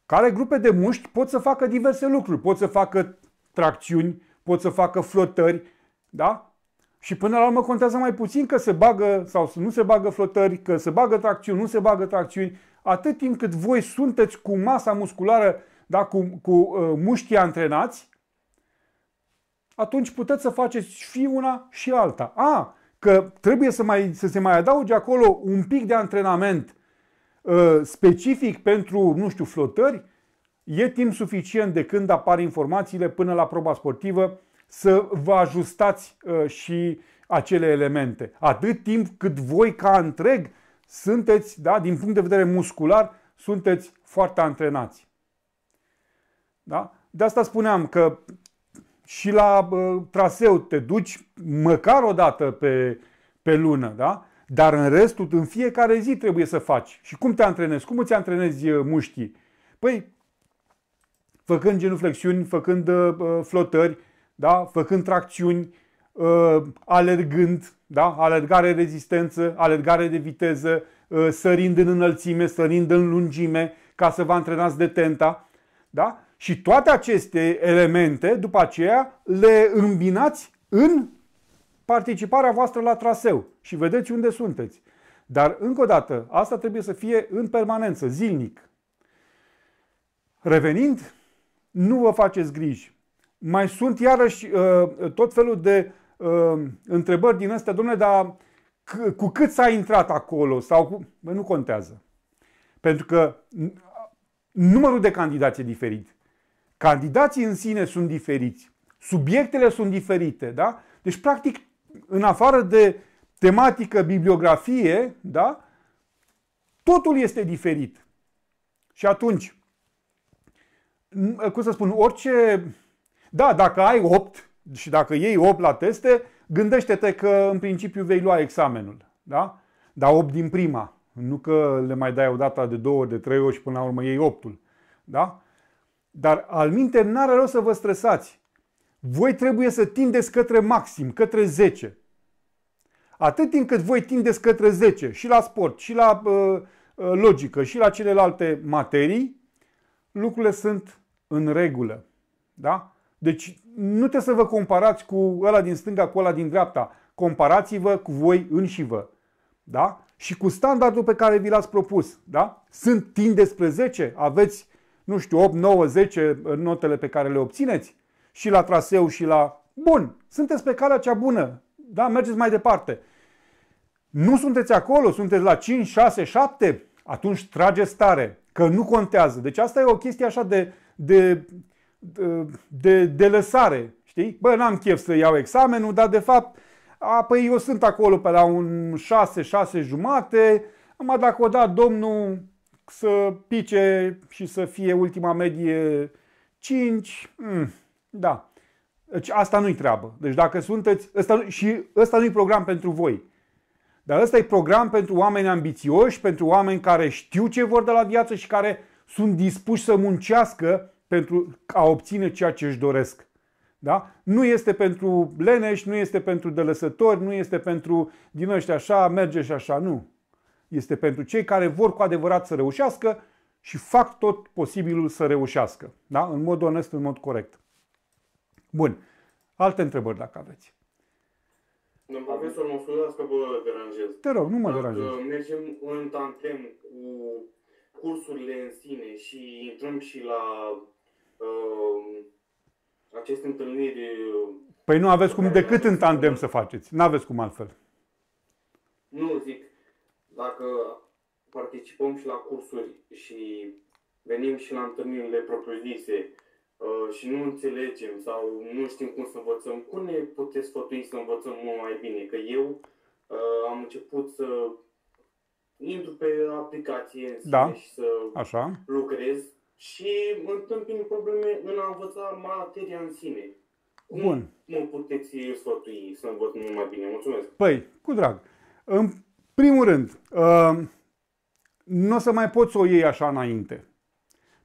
Care grupe de mușchi pot să facă diverse lucruri. Pot să facă tracțiuni, pot să facă flotări, da? Și până la urmă contează mai puțin că se bagă sau nu se bagă flotări, că se bagă tracțiuni, nu se bagă tracțiuni, atât timp cât voi sunteți cu masa musculară, da, cu, cu uh, mușchii antrenați, atunci puteți să faceți și una și alta. A, că trebuie să, mai, să se mai adauge acolo un pic de antrenament uh, specific pentru, nu știu, flotări, E timp suficient de când apar informațiile până la proba sportivă să vă ajustați uh, și acele elemente. Atât timp cât voi ca întreg sunteți, da, din punct de vedere muscular, sunteți foarte antrenați. Da? De asta spuneam că și la uh, traseu te duci măcar o dată pe, pe lună, da? Dar în restul, în fiecare zi trebuie să faci. Și cum te antrenezi? Cum îți antrenezi uh, mușchii? Păi făcând genuflexiuni, făcând uh, uh, flotări, da? făcând tracțiuni, uh, alergând, da? alergare rezistență, alergare de viteză, uh, sărind în înălțime, sărind în lungime, ca să vă antrenați de tenta. Da? Și toate aceste elemente, după aceea, le îmbinați în participarea voastră la traseu și vedeți unde sunteți. Dar, încă o dată, asta trebuie să fie în permanență, zilnic. Revenind nu vă faceți griji. Mai sunt iarăși uh, tot felul de uh, întrebări din astea, domnule, dar cu cât s-a intrat acolo sau cu... Bă, nu contează. Pentru că numărul de candidați e diferit. Candidații în sine sunt diferiți. Subiectele sunt diferite, da? Deci, practic, în afară de tematică, bibliografie, da? Totul este diferit. Și atunci, cum să spun, orice... Da, dacă ai 8 și dacă iei 8 la teste, gândește-te că în principiu vei lua examenul. Da? Dar 8 din prima. Nu că le mai dai o dată de două, ori, de trei ori și până la urmă iei 8-ul. Da? Dar al minte n-are rost să vă stresați. Voi trebuie să tindeți către maxim, către 10. Atât timp cât voi tindeți către 10 și la sport, și la uh, uh logică, și la celelalte materii, lucrurile sunt în regulă. Da? Deci nu trebuie să vă comparați cu ăla din stânga, cu ăla din dreapta. Comparați-vă cu voi înși vă. Da? Și cu standardul pe care vi l-ați propus. Da? Sunt 10 despre 10? Aveți, nu știu, 8, 9, 10 notele pe care le obțineți? Și la traseu și la... Bun, sunteți pe calea cea bună. Da? Mergeți mai departe. Nu sunteți acolo, sunteți la 5, 6, 7? Atunci trageți tare că nu contează. Deci asta e o chestie așa de, de, de, de, de lăsare. Știi? Bă, n-am chef să iau examenul, dar de fapt, a, păi eu sunt acolo pe la un 6, 6 jumate, mă dacă o da domnul să pice și să fie ultima medie 5, mh, mm, da. Deci asta nu-i treabă. Deci dacă sunteți, ăsta, și ăsta nu-i program pentru voi. Dar ăsta e program pentru oameni ambițioși, pentru oameni care știu ce vor de la viață și care sunt dispuși să muncească pentru a obține ceea ce își doresc. Da? Nu este pentru leneș, nu este pentru delăsători, nu este pentru din ăștia așa, merge și așa, nu. Este pentru cei care vor cu adevărat să reușească și fac tot posibilul să reușească. Da? În mod onest, în mod corect. Bun. Alte întrebări dacă aveți. Domn profesor, mă scuzați că vă deranjez. Te rog, nu mă deranjez. Dacă mergem în tantem cu cursurile în sine și intrăm și la uh, aceste întâlniri... Uh, păi nu aveți cum decât în tandem da. să faceți. Nu aveți cum altfel. Nu, zic, dacă participăm și la cursuri și venim și la întâlnirile propriu-zise, Uh, și nu înțelegem sau nu știm cum să învățăm, cum ne puteți sfătui să învățăm mult mai bine? Că eu uh, am început să intru pe aplicație da. și să Așa. lucrez și mă întâmpin probleme în a învăța materia în sine. Cum Bun. mă puteți sfătui să învăț mult mai bine? Mulțumesc! Păi, cu drag! În primul rând, uh, nu o să mai poți să o iei așa înainte.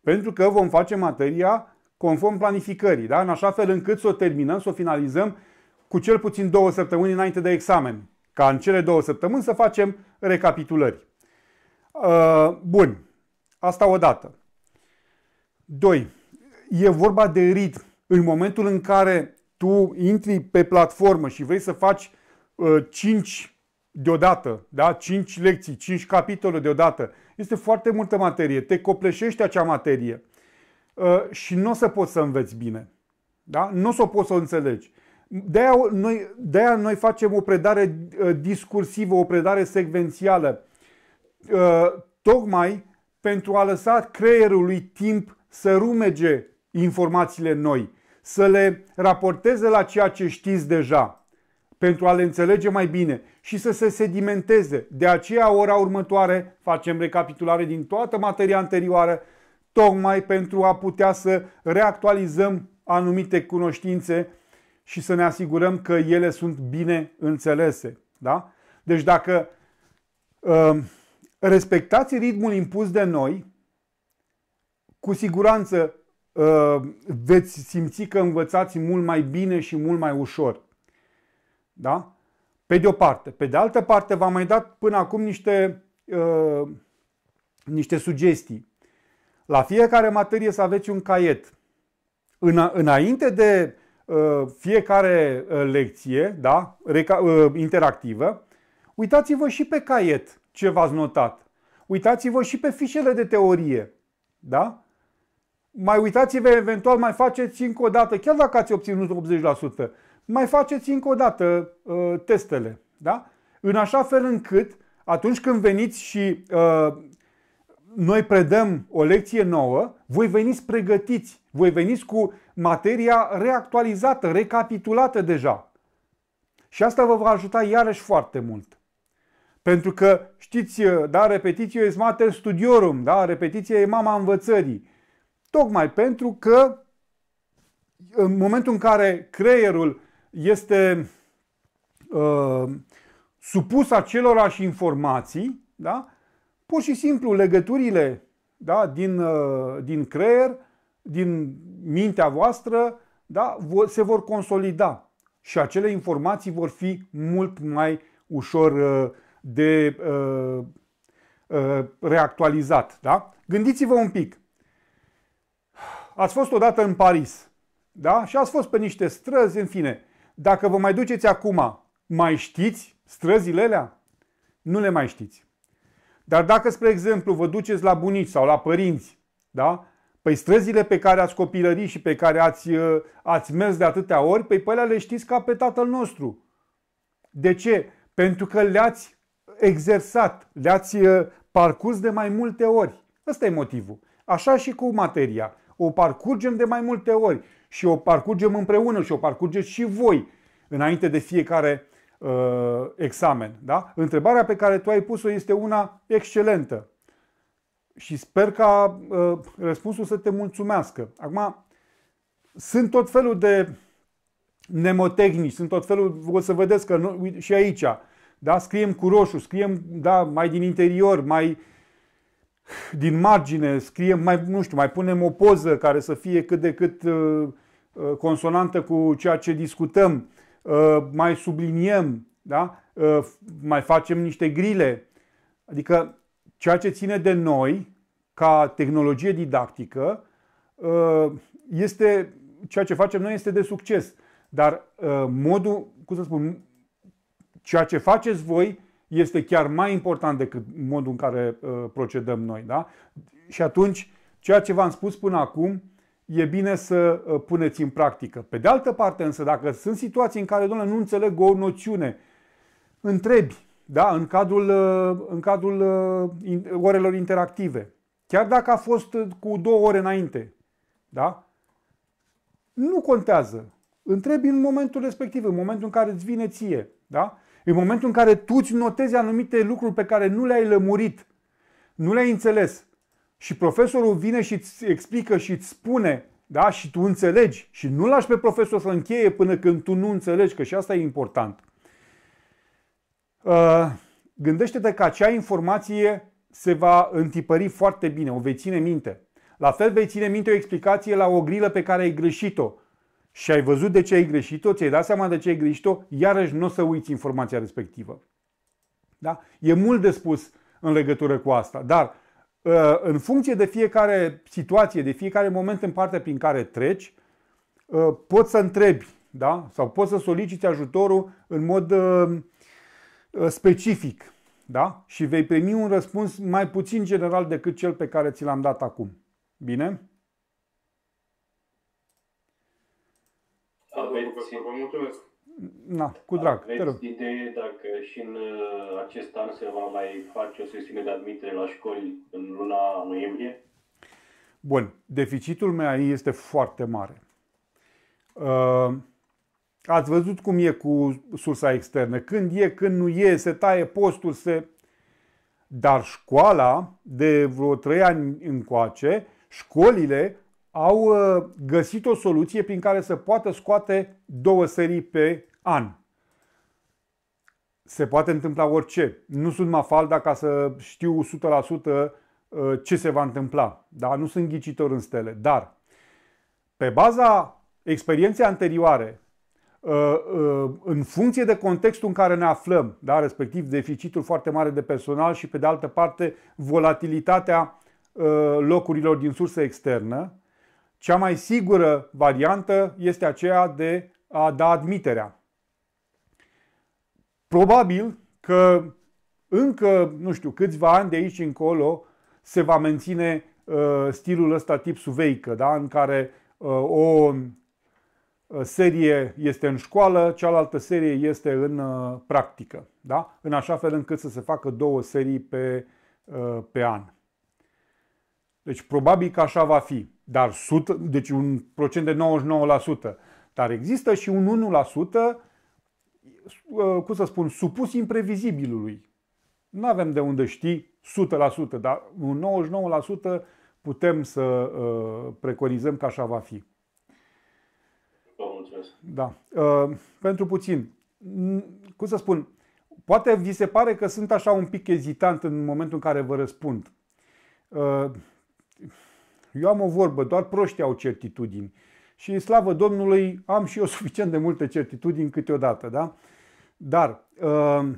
Pentru că vom face materia conform planificării, da? în așa fel încât să o terminăm, să o finalizăm cu cel puțin două săptămâni înainte de examen, ca în cele două săptămâni să facem recapitulări. Uh, bun, asta o dată. Doi. E vorba de ritm. În momentul în care tu intri pe platformă și vrei să faci 5 uh, deodată, da? 5 lecții, 5 capitole deodată, este foarte multă materie, te copleșește acea materie Ă, și nu o să poți să înveți bine. Da? Nu o să poți să o înțelegi. De-aia noi, de-aia noi facem o predare ă, discursivă, o predare secvențială, ă, tocmai pentru a lăsa creierului timp să rumege informațiile noi, să le raporteze la ceea ce știți deja, pentru a le înțelege mai bine și să se sedimenteze. De aceea, ora următoare, facem recapitulare din toată materia anterioară, tocmai pentru a putea să reactualizăm anumite cunoștințe și să ne asigurăm că ele sunt bine înțelese. Da? Deci dacă uh, respectați ritmul impus de noi, cu siguranță uh, veți simți că învățați mult mai bine și mult mai ușor. Da? Pe de o parte. Pe de altă parte, v-am mai dat până acum niște, uh, niște sugestii. La fiecare materie să aveți un caiet. În, înainte de uh, fiecare uh, lecție da, reca, uh, interactivă, uitați-vă și pe caiet ce v-ați notat. Uitați-vă și pe fișele de teorie. Da? Mai uitați-vă, eventual mai faceți încă o dată, chiar dacă ați obținut 80%, mai faceți încă o dată uh, testele. Da? În așa fel încât, atunci când veniți și uh, noi predăm o lecție nouă, voi veniți pregătiți, voi veniți cu materia reactualizată, recapitulată deja. Și asta vă va ajuta iarăși foarte mult. Pentru că, știți, da, repetiție e mater studiorum, da, repetiție e mama învățării. Tocmai pentru că în momentul în care creierul este uh, supus acelorași informații, da, Pur și simplu legăturile da, din, uh, din creier, din mintea voastră, da, se vor consolida și acele informații vor fi mult mai ușor uh, de uh, reactualizat. Da? Gândiți-vă un pic. Ați fost odată în Paris da? și ați fost pe niște străzi, în fine. Dacă vă mai duceți acum, mai știți străzile alea? Nu le mai știți. Dar dacă, spre exemplu, vă duceți la bunici sau la părinți, da? Păi străzile pe care ați copilărit și pe care ați, uh, ați mers de atâtea ori, păi pe alea le știți ca pe tatăl nostru. De ce? Pentru că le-ați exersat, le-ați uh, parcurs de mai multe ori. Ăsta e motivul. Așa și cu materia. O parcurgem de mai multe ori și o parcurgem împreună și o parcurgeți și voi înainte de fiecare uh, examen. Da? Întrebarea pe care tu ai pus-o este una excelentă și sper ca uh, răspunsul să te mulțumească. Acum, sunt tot felul de nemotehnici, sunt tot felul, o să vedeți că nu, și aici, da, scriem cu roșu, scriem da, mai din interior, mai din margine, scriem mai, nu știu, mai punem o poză care să fie cât de cât uh, uh consonantă cu ceea ce discutăm. Uh, mai subliniem, da? Uh, mai facem niște grile. Adică ceea ce ține de noi ca tehnologie didactică uh, este ceea ce facem noi este de succes. Dar modul, cum să spun, ceea ce faceți voi este chiar mai important decât modul în care procedăm noi. Da? Și atunci, ceea ce v-am spus până acum, e bine să uh, puneți în practică. Pe de altă parte însă, dacă sunt situații în care, doamne, nu înțeleg o noțiune, întrebi, da, în cadrul, uh, în cadrul uh, orelor interactive. Chiar dacă a fost cu două ore înainte, da? Nu contează. Întrebi în momentul respectiv, în momentul în care îți vine ție, da? În momentul în care tu îți notezi anumite lucruri pe care nu le-ai lămurit, nu le-ai înțeles, și profesorul vine și îți explică și îți spune, da, și tu înțelegi și nu lași pe profesor să încheie până când tu nu înțelegi, că și asta e important. Uh, gândește-te că acea informație se va întipări foarte bine, o vei ține minte. La fel vei ține minte o explicație la o grilă pe care ai greșit-o și ai văzut de ce ai greșit-o, ți-ai dat seama de ce ai greșit-o, iarăși nu o să uiți informația respectivă. Da? E mult de spus în legătură cu asta, dar Ă, în funcție de fiecare situație, de fiecare moment în parte prin care treci, ă, poți să întrebi da? sau poți să soliciți ajutorul în mod ă, specific da? și vei primi un răspuns mai puțin general decât cel pe care ți l-am dat acum. Bine? vă mulțumesc. Na, cu drag, Aveți idee dacă și în uh, acest an se va mai face o sesiune de admitere la școli în luna noiembrie? Bun, deficitul meu aici este foarte mare. Uh, ați văzut cum e cu sursa externă. Când e, când nu e, se taie postul, se... Dar școala, de vreo trei ani încoace, școlile au uh, găsit o soluție prin care să poată scoate două serii pe an. Se poate întâmpla orice. Nu sunt mafalda ca să știu 100% uh, ce se va întâmpla. Da? Nu sunt ghicitor în stele. Dar, pe baza experienței anterioare, uh, în funcție de contextul în care ne aflăm, da? respectiv deficitul foarte mare de personal și, pe de altă parte, volatilitatea locurilor din sursă externă, cea mai sigură variantă este aceea de a da admiterea. Probabil că încă, nu știu, câțiva ani de aici încolo se va menține uh, stilul ăsta tip suveică, da? în care uh, o uh, serie este în școală, cealaltă serie este în uh, practică, da? în așa fel încât să se facă două serii pe, uh, pe an. Deci probabil că așa va fi, dar 100, deci un procent de 99%. Dar există și un 1%, uh, cum să spun, supus imprevizibilului. Nu avem de unde ști 100%, dar un 99% putem să uh, preconizăm că așa va fi. Vă Da. Uh, pentru puțin, cum să spun, poate vi se pare că sunt așa un pic ezitant în momentul în care vă răspund. Uh, eu am o vorbă, doar proștii au certitudini. Și slavă Domnului, am și eu suficient de multe certitudini câteodată, da? Dar uh,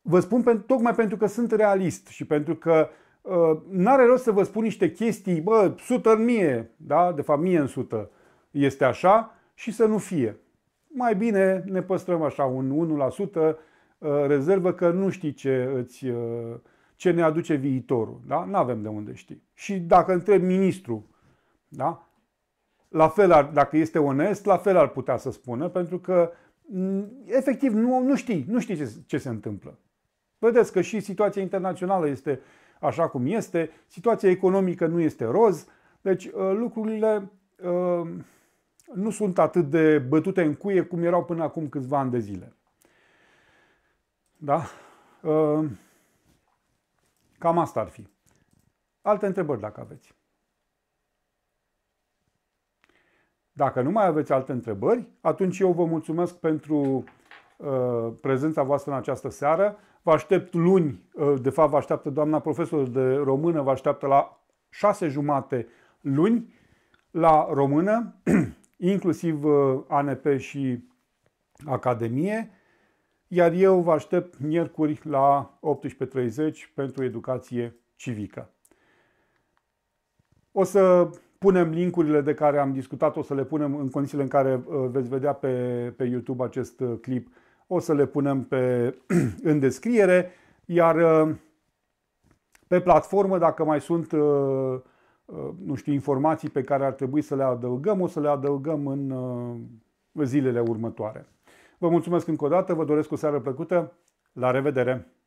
vă spun pentru, tocmai pentru că sunt realist și pentru că uh, n-are rost să vă spun niște chestii, bă, sută în mie, da? De fapt, mie în sută este așa și să nu fie. Mai bine ne păstrăm așa un 1% uh, rezervă că nu știi ce îți uh, ce ne aduce viitorul. Da? Nu avem de unde ști. Și dacă întreb ministru, da? la fel ar, dacă este onest, la fel ar putea să spună, pentru că mm, efectiv nu, nu știi, nu știi ce, ce se întâmplă. Vedeți că și situația internațională este așa cum este, situația economică nu este roz, deci uh, lucrurile uh, nu sunt atât de bătute în cuie cum erau până acum câțiva ani de zile. Da? Uh, Cam asta ar fi. Alte întrebări dacă aveți. Dacă nu mai aveți alte întrebări, atunci eu vă mulțumesc pentru uh, prezența voastră în această seară. Vă aștept luni, uh, de fapt vă așteaptă doamna profesor de română, vă așteaptă la șase jumate luni la română, inclusiv uh, ANP și Academie iar eu vă aștept miercuri la 18.30 pentru educație civică. O să punem linkurile de care am discutat, o să le punem în condițiile în care uh, veți vedea pe, pe YouTube acest uh, clip, o să le punem pe, în descriere, iar uh, pe platformă, dacă mai sunt nu știu, informații pe care ar trebui să le adăugăm, o să le adăugăm în zilele următoare. Vă mulțumesc încă o dată, vă doresc o seară plăcută, la revedere!